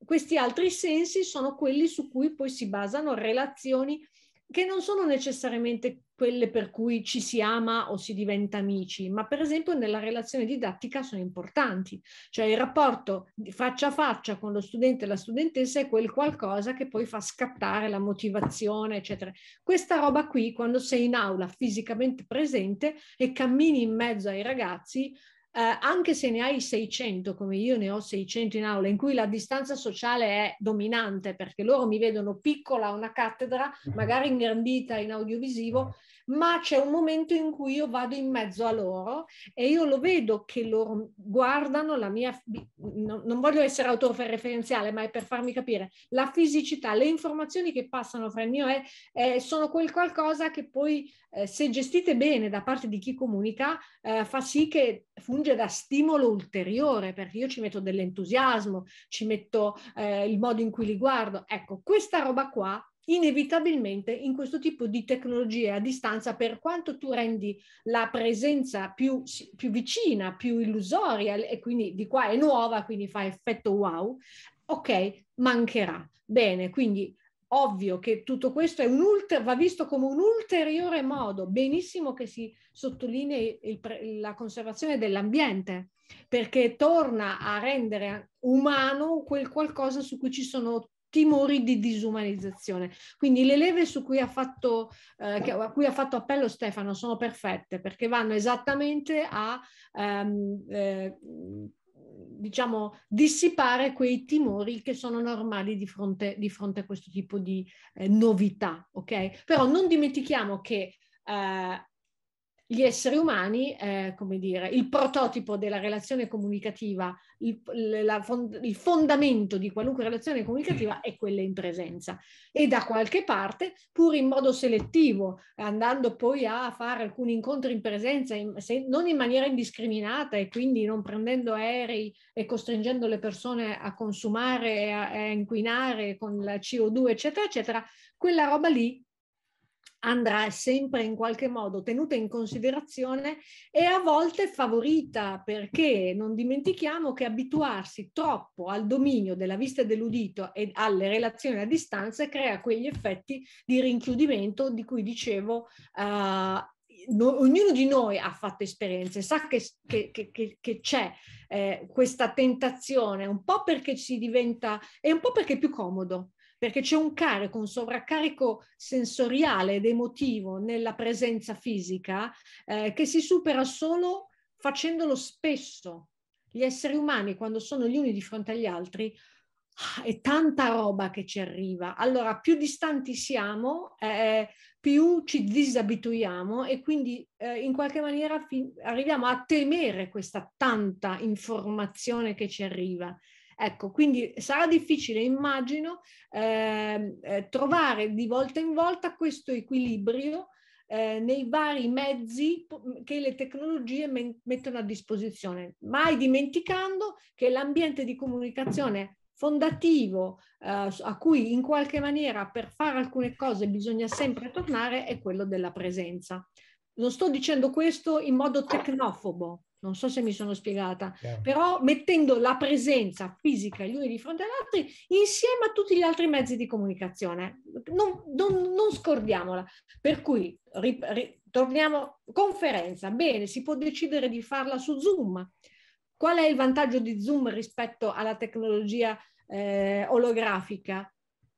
Questi altri sensi sono quelli su cui poi si basano relazioni che non sono necessariamente quelle per cui ci si ama o si diventa amici, ma per esempio nella relazione didattica sono importanti, cioè il rapporto faccia a faccia con lo studente e la studentessa è quel qualcosa che poi fa scattare la motivazione, eccetera. Questa roba qui, quando sei in aula fisicamente presente e cammini in mezzo ai ragazzi, eh, anche se ne hai 600, come io ne ho 600 in aula, in cui la distanza sociale è dominante, perché loro mi vedono piccola a una cattedra, mm-hmm. magari ingrandita in audiovisivo, ma c'è un momento in cui io vado in mezzo a loro e io lo vedo che loro guardano la mia, no, non voglio essere autoreferenziale, ma è per farmi capire, la fisicità, le informazioni che passano fra il mio e eh, sono quel qualcosa che poi eh, se gestite bene da parte di chi comunica eh, fa sì che funge da stimolo ulteriore perché io ci metto dell'entusiasmo, ci metto eh, il modo in cui li guardo. Ecco, questa roba qua inevitabilmente in questo tipo di tecnologie a distanza, per quanto tu rendi la presenza più, più vicina, più illusoria, e quindi di qua è nuova, quindi fa effetto wow, ok, mancherà. Bene, quindi ovvio che tutto questo è un ulter- va visto come un ulteriore modo, benissimo che si sottolinei pre- la conservazione dell'ambiente, perché torna a rendere umano quel qualcosa su cui ci sono timori di disumanizzazione. Quindi le leve cui fatto, eh, a cui ha fatto appello Stefano sono perfette perché vanno esattamente a ehm, eh, diciamo, dissipare quei timori che sono normali di fronte, di fronte a questo tipo di eh, novità. Okay? Però non dimentichiamo che eh, gli esseri umani, eh, come dire, il prototipo della relazione comunicativa, il, la, il, fondamento di qualunque relazione comunicativa è quella in presenza. E da qualche parte, pur in modo selettivo, andando poi a fare alcuni incontri in presenza, in, se, non in maniera indiscriminata e quindi non prendendo aerei e costringendo le persone a consumare e a, a inquinare con la CO2, eccetera, eccetera, quella roba lì andrà sempre in qualche modo tenuta in considerazione e a volte favorita perché non dimentichiamo che abituarsi troppo al dominio della vista e dell'udito e alle relazioni a distanza crea quegli effetti di rinchiudimento di cui dicevo uh, No, ognuno di noi ha fatto esperienze, sa che, che, che, che c'è eh, questa tentazione, un po' perché si diventa, e un po' perché è più comodo perché c'è un carico, un sovraccarico sensoriale ed emotivo nella presenza fisica eh, che si supera solo facendolo spesso. Gli esseri umani, quando sono gli uni di fronte agli altri, ah, è tanta roba che ci arriva. Allora, più distanti siamo, eh, più ci disabituiamo e quindi eh, in qualche maniera fi- arriviamo a temere questa tanta informazione che ci arriva. Ecco, quindi sarà difficile, immagino, ehm, eh, trovare di volta in volta questo equilibrio eh, nei vari mezzi che le tecnologie mettono a disposizione, mai dimenticando che l'ambiente di comunicazione fondativo eh, a cui in qualche maniera per fare alcune cose bisogna sempre tornare è quello della presenza. Non sto dicendo questo in modo tecnofobo, non so se mi sono spiegata, yeah. però mettendo la presenza fisica gli uni di fronte agli altri insieme a tutti gli altri mezzi di comunicazione. Non, non, non scordiamola. Per cui, ri, ri, torniamo, conferenza, bene, si può decidere di farla su Zoom. Qual è il vantaggio di Zoom rispetto alla tecnologia eh, olografica?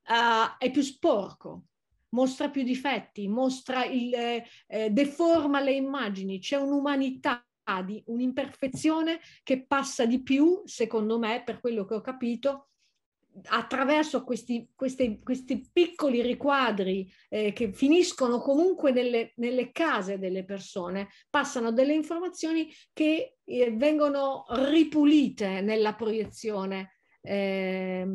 Uh, è più sporco, mostra più difetti, mostra il, eh, eh deforma le immagini, c'è un'umanità gradi, un'imperfezione che passa di più, secondo me, per quello che ho capito, attraverso questi, questi, questi, piccoli riquadri eh, che finiscono comunque nelle, nelle, case delle persone, passano delle informazioni che eh, vengono ripulite nella proiezione eh,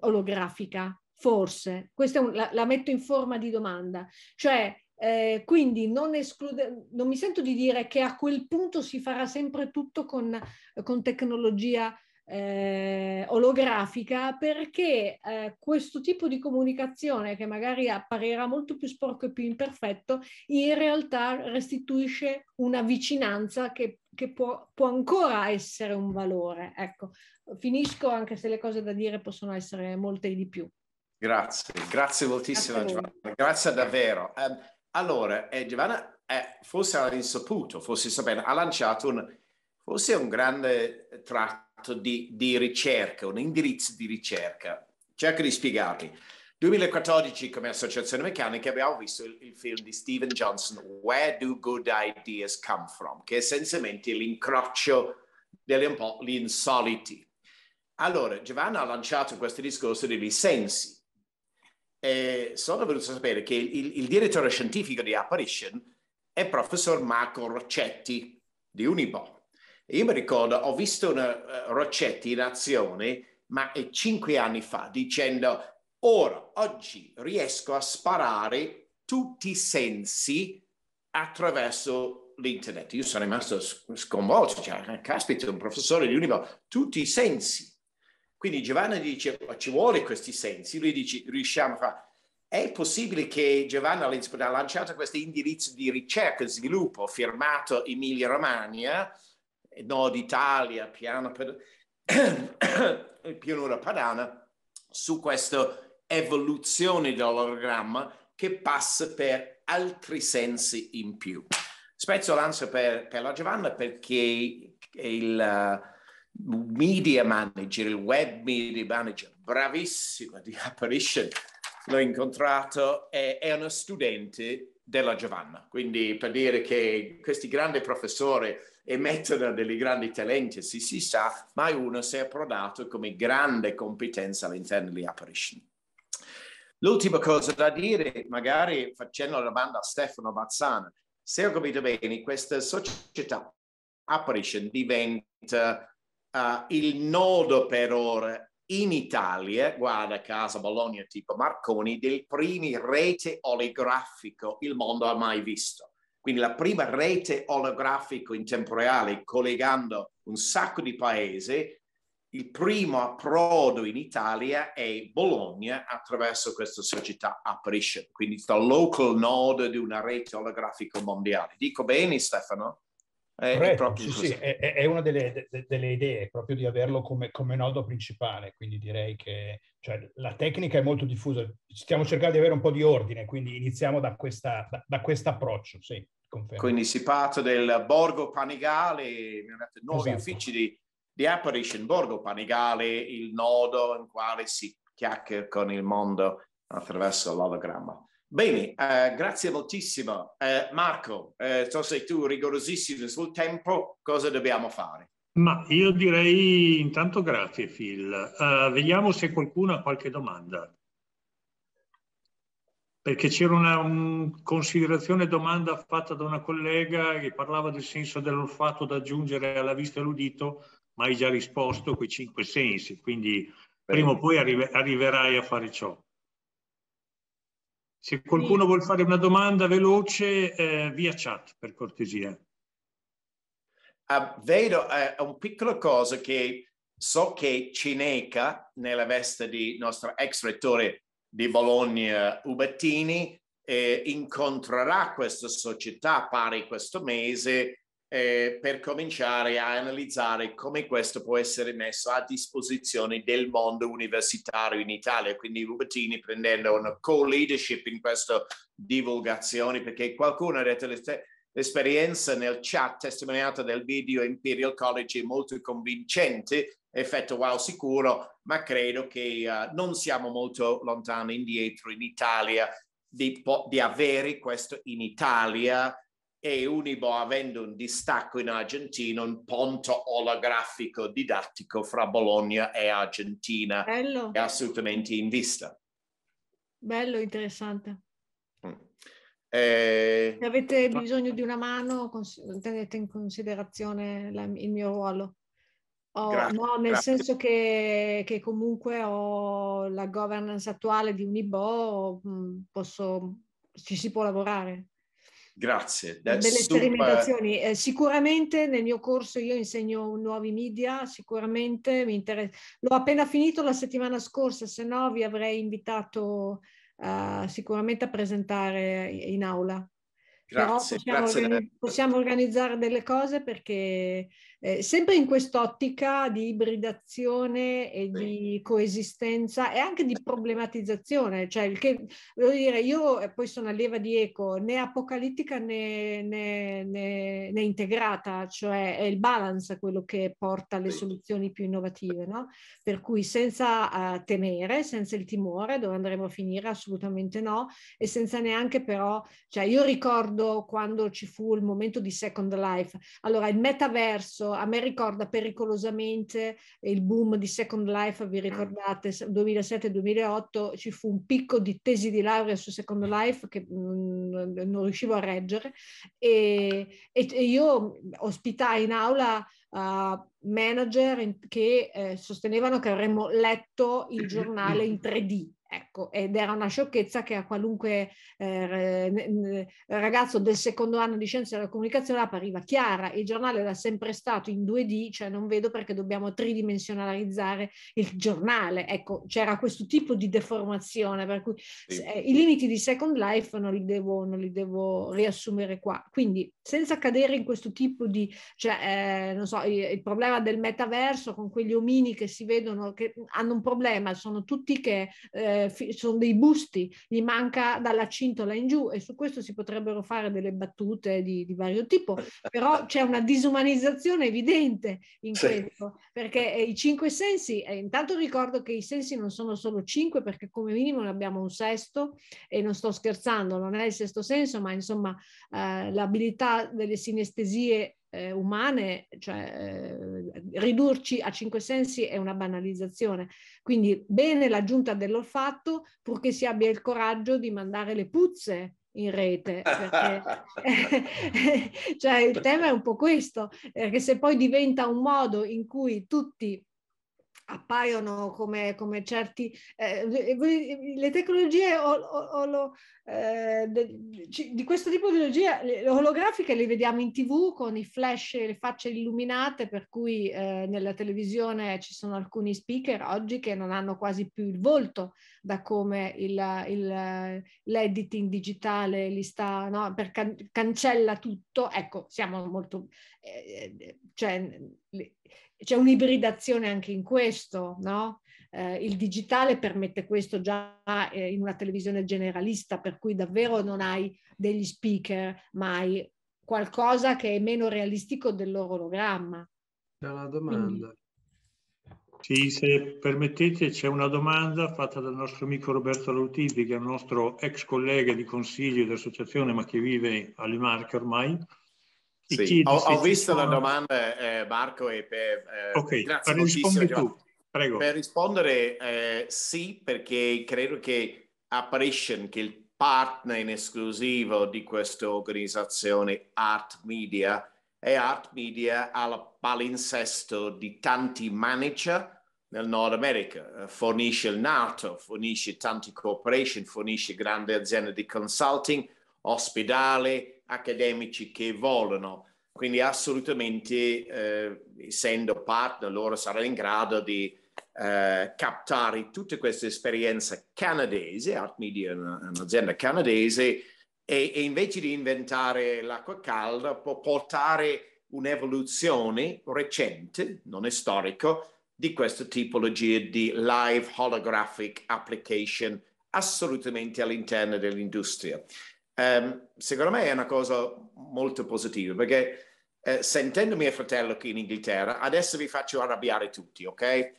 olografica, forse. Questa un, la, la metto in forma di domanda. Cioè, eh, quindi non, esclude, non mi sento di dire che a quel punto si farà sempre tutto con, con tecnologia eh, olografica perché eh, questo tipo di comunicazione che magari apparirà molto più sporco e più imperfetto in realtà restituisce una vicinanza che, che può, può, ancora essere un valore. Ecco, finisco anche se le cose da dire possono essere molte di più. Grazie, grazie moltissimo grazie grazie davvero. Eh, allora, eh, Giovanna, eh, forse insaputo, forse sapendo, ha lanciato un, forse un grande tratto di, di ricerca, un indirizzo di ricerca. Cerco di spiegarmi. 2014 come associazione meccanica abbiamo visto il, il, film di Steven Johnson Where Do Good Ideas Come From che è essenzialmente l'incrocio degli un po' gli insoliti allora Giovanna ha lanciato questo discorso degli sensi eh, sono venuto a sapere che il, il direttore scientifico di Apparition è il professor Marco Roccetti di Unibo. Io mi ricordo, ho visto una, uh, Roccetti in azione, ma è cinque anni fa, dicendo, ora, oggi riesco a sparare tutti i sensi attraverso l'internet. Io sono rimasto sconvolto, cioè, ah, caspita, un professore di Unibo, tutti i sensi quindi Giovanni dice, ci vuole questi sensi, lui dice, riusciamo a fare. È possibile che Giovanni all'inizio ha lanciato questo indirizzo di ricerca e sviluppo firmato Emilia Romagna, Nord Italia, piano per... pianura padana, su questa evoluzione dell'orogramma che passa per altri sensi in più. Spezzo l'ansia per, per la Giovanna perché il media manager, il web media manager, bravissima di Apparition, l'ho incontrato, è, è uno studente della Giovanna, quindi per dire che questi grandi professori emettono dei grandi talenti, si, si sa, ma uno si è approdato come grande competenza all'interno di Apparition. L'ultima cosa da dire, magari facendo la domanda a Stefano Bazzana, se ho capito bene, questa società Apparition diventa uh, il nodo per ora in Italia, guarda caso Bologna tipo Marconi, del primo rete oleografico il mondo ha mai visto. Quindi la prima rete oleografica in tempo reale collegando un sacco di paesi, il primo approdo in Italia è Bologna attraverso questa società Apparition, quindi il local node di una rete oleografica mondiale. Dico bene Stefano? È, Corretto, è proprio sì, sì, è, è, una delle, de, delle, idee, proprio di averlo come, come, nodo principale, quindi direi che cioè, la tecnica è molto diffusa, stiamo cercando di avere un po' di ordine, quindi iniziamo da, questa, da, da questo approccio, sì, confermo. Quindi si parte del Borgo Panigale, nuovi esatto. uffici di, di Apparition Borgo Panigale, il nodo in quale si chiacchiera con il mondo attraverso l'ologramma. Bene, eh, grazie moltissimo. Eh, Marco, eh, so sei tu rigorosissimo sul tempo, cosa dobbiamo fare? Ma io direi intanto grazie Phil. Uh, vediamo se qualcuno ha qualche domanda. Perché c'era una un, considerazione domanda fatta da una collega che parlava del senso dell'olfatto da aggiungere alla vista e all'udito, ma hai già risposto quei cinque sensi, quindi Bene. prima o poi arri arriverai a fare ciò. Se qualcuno sì. vuole fare una domanda veloce, eh, via chat, per cortesia. Uh, vedo uh, eh, una piccola cosa che so che Cineca, nella veste di nostro ex rettore di Bologna, Ubattini, eh, incontrerà questa società pari questo mese eh, per cominciare a analizzare come questo può essere messo a disposizione del mondo universitario in Italia. Quindi Rubatini prendendo una co-leadership in questa divulgazione, perché qualcuno ha detto l'esperienza nel chat testimoniata del video Imperial College è molto convincente, effetto wow sicuro, ma credo che uh, non siamo molto lontani indietro in Italia di, di avere questo in Italia e Unibo avendo un distacco in Argentina, un ponto olografico didattico fra Bologna e Argentina Bello. è assolutamente in vista. Bello, interessante. Mm. Eh, Se avete bisogno di una mano, cons- tenete in considerazione la, il mio ruolo. Oh, grazie, no, nel grazie. senso che, che, comunque ho la governance attuale di Unibo, mm, posso, ci si può lavorare. Grazie. That's delle super... sperimentazioni. Eh, sicuramente nel mio corso io insegno nuovi media, sicuramente mi interessa. L'ho appena finito la settimana scorsa, se no vi avrei invitato uh, sicuramente a presentare in aula. Grazie, possiamo, grazie possiamo, organizzare delle cose perché eh, sempre in quest'ottica di ibridazione e sì. di coesistenza e anche di problematizzazione, cioè il che, voglio dire, io eh, poi sono allieva di eco, né apocalittica né, né, né, né, integrata, cioè è il balance quello che porta alle sì. soluzioni più innovative, no? per cui senza uh, temere, senza il timore dove andremo a finire, assolutamente no, e senza neanche però, cioè io ricordo ricordo quando ci fu il momento di Second Life. Allora, il metaverso a me ricorda pericolosamente il boom di Second Life, vi ricordate, 2007-2008 ci fu un picco di tesi di laurea su Second Life che mh, mm, non riuscivo a reggere e, e, e io ospitai in aula uh, manager in, che eh, sostenevano che avremmo letto il giornale in 3D Ecco, ed era una sciocchezza che a qualunque eh, ragazzo del secondo anno di scienze della comunicazione appariva chiara. Il giornale era sempre stato in 2D, cioè non vedo perché dobbiamo tridimensionalizzare il giornale. Ecco, c'era questo tipo di deformazione, per cui sì. eh, i limiti di Second Life non li, devo, non li, devo, riassumere qua. Quindi, senza cadere in questo tipo di, cioè, eh, non so, il, il, problema del metaverso con quegli omini che si vedono, che hanno un problema, sono tutti che eh, eh, sono dei busti, gli manca dalla cintola in giù e su questo si potrebbero fare delle battute di, di vario tipo, però c'è una disumanizzazione evidente in sì. questo, perché eh, i cinque sensi, eh, intanto ricordo che i sensi non sono solo cinque perché come minimo ne abbiamo un sesto e non sto scherzando, non è il sesto senso, ma insomma eh, l'abilità delle sinestesie eh, umane, cioè eh, ridurci a cinque sensi è una banalizzazione. Quindi bene l'aggiunta dell'olfatto, purché si abbia il coraggio di mandare le puzze in rete, perché cioè, il tema è un po' questo, perché eh, se poi diventa un modo in cui tutti appaiono come, come certi... Eh, le tecnologie o, o, o eh, di questo tipo di tecnologie olografiche le vediamo in tv con i flash, le facce illuminate, per cui eh, nella televisione ci sono alcuni speaker oggi che non hanno quasi più il volto, da come il, il, l'editing digitale li sta, no? per can- cancella tutto, ecco, siamo molto, eh, cioè, c'è un'ibridazione anche in questo, no? Eh, il digitale permette questo già eh, in una televisione generalista, per cui davvero non hai degli speaker, ma hai qualcosa che è meno realistico dell'orologramma. C'è una domanda. Quindi, sì, se permettete c'è una domanda fatta dal nostro amico Roberto Lautisi, che è un nostro ex collega di consiglio dell'associazione, ma che vive alle Marche ormai. Sì. Ho, ho visto sono... la domanda, eh, Marco, e per, eh, okay, grazie moltissimo. Tu. Prego. Per rispondere, eh, sì, perché credo che Apparition, che è il partner in esclusivo di questa organizzazione Art Media, e Art Media al palinsesto di tanti manager nel Nord America, eh, fornisce il NATO, fornisce tante corporation, fornisce grandi aziende di consulting, ospedali, accademici che volano. Quindi assolutamente, eh, essendo partner, loro saranno in grado di eh, captare tutta questa esperienza canadese, Art Media è un'azienda canadese, e, e invece di inventare l'acqua calda può portare un'evoluzione recente, non è storico, di questa tipologia di live holographic application assolutamente all'interno dell'industria. Um, secondo me è una cosa molto positiva perché eh, sentendo mio fratello qui in Inghilterra, adesso vi faccio arrabbiare tutti, ok?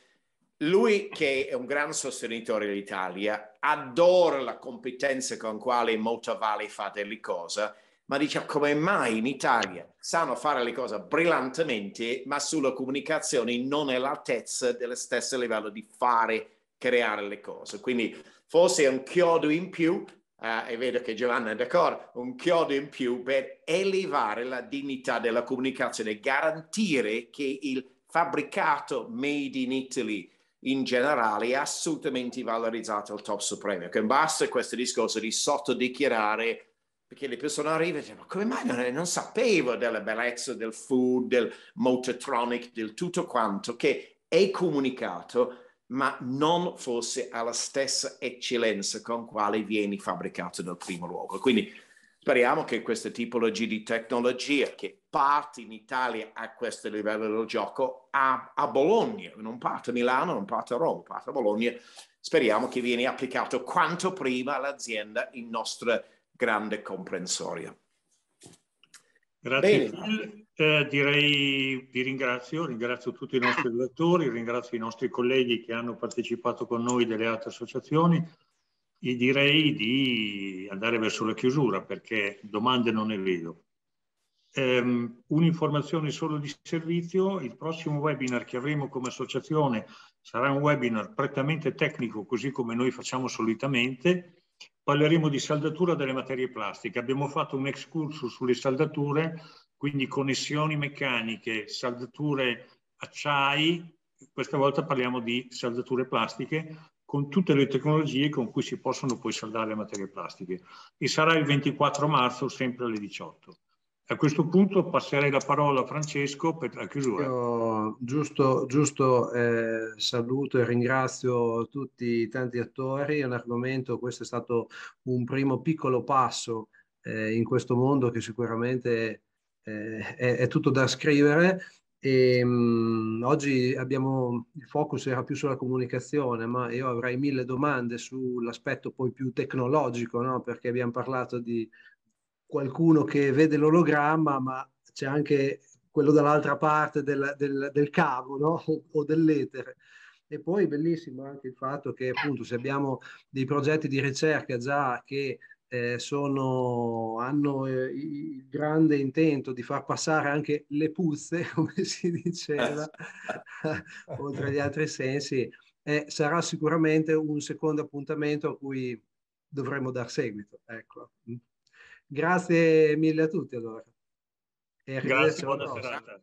Lui che è un gran sostenitore dell'Italia, adora la competenza con quale Motor Valley fa delle cose, ma dice come mai in Italia sanno fare le cose brillantemente, ma sulla comunicazione non è all'altezza dello stesso livello di fare, creare le cose. Quindi forse è un chiodo in più, eh, e vedo che Giovanna è d'accordo, un chiodo in più per elevare la dignità della comunicazione, garantire che il fabbricato made in Italy in generale è assolutamente valorizzato il top supremo, che basta questo discorso di sottodichiarare perché le persone arrivano e dicono ma come mai non, non, sapevo della bellezza del food, del mototronic, del tutto quanto che è comunicato ma non fosse alla stessa eccellenza con quale viene fabbricato nel primo luogo. Quindi speriamo che questa tipologia di tecnologia che parte in Italia a questo livello del gioco a, a, Bologna, non parte a Milano, non parte a Roma, parte a Bologna. Speriamo che viene applicato quanto prima all'azienda in nostra grande comprensoria. Grazie eh, direi vi ringrazio, ringrazio tutti i nostri relatori, ringrazio i nostri colleghi che hanno partecipato con noi delle altre associazioni e direi di andare verso la chiusura perché domande non ne vedo. Um, un'informazione solo di servizio, il prossimo webinar che avremo come associazione sarà un webinar prettamente tecnico, così come noi facciamo solitamente. Parleremo di saldatura delle materie plastiche. Abbiamo fatto un excursus sulle saldature, quindi connessioni meccaniche, saldature acciai, questa volta parliamo di saldature plastiche con tutte le tecnologie con cui si possono poi saldare le materie plastiche. E sarà il 24 marzo, sempre alle 18. A questo punto passerei la parola a Francesco per la chiusura. Io giusto, giusto eh, saluto e ringrazio tutti i tanti attori. È un argomento, questo è stato un primo piccolo passo eh, in questo mondo che sicuramente eh, è, è, tutto da scrivere. E, ehm, mh, oggi abbiamo, il focus era più sulla comunicazione, ma io avrei mille domande sull'aspetto poi più tecnologico, no? perché abbiamo parlato di qualcuno che vede l'ologramma, ma c'è anche quello dall'altra parte del, del, del cavo no? o, o dell'etere. E poi bellissimo anche il fatto che appunto se abbiamo dei progetti di ricerca già che eh, sono, hanno eh, il grande intento di far passare anche le puzze, come si diceva, oltre agli altri sensi, eh, sarà sicuramente un secondo appuntamento a cui dovremo dar seguito. Ecco. Grazie mille a tutti allora. E Grazie, buona serata.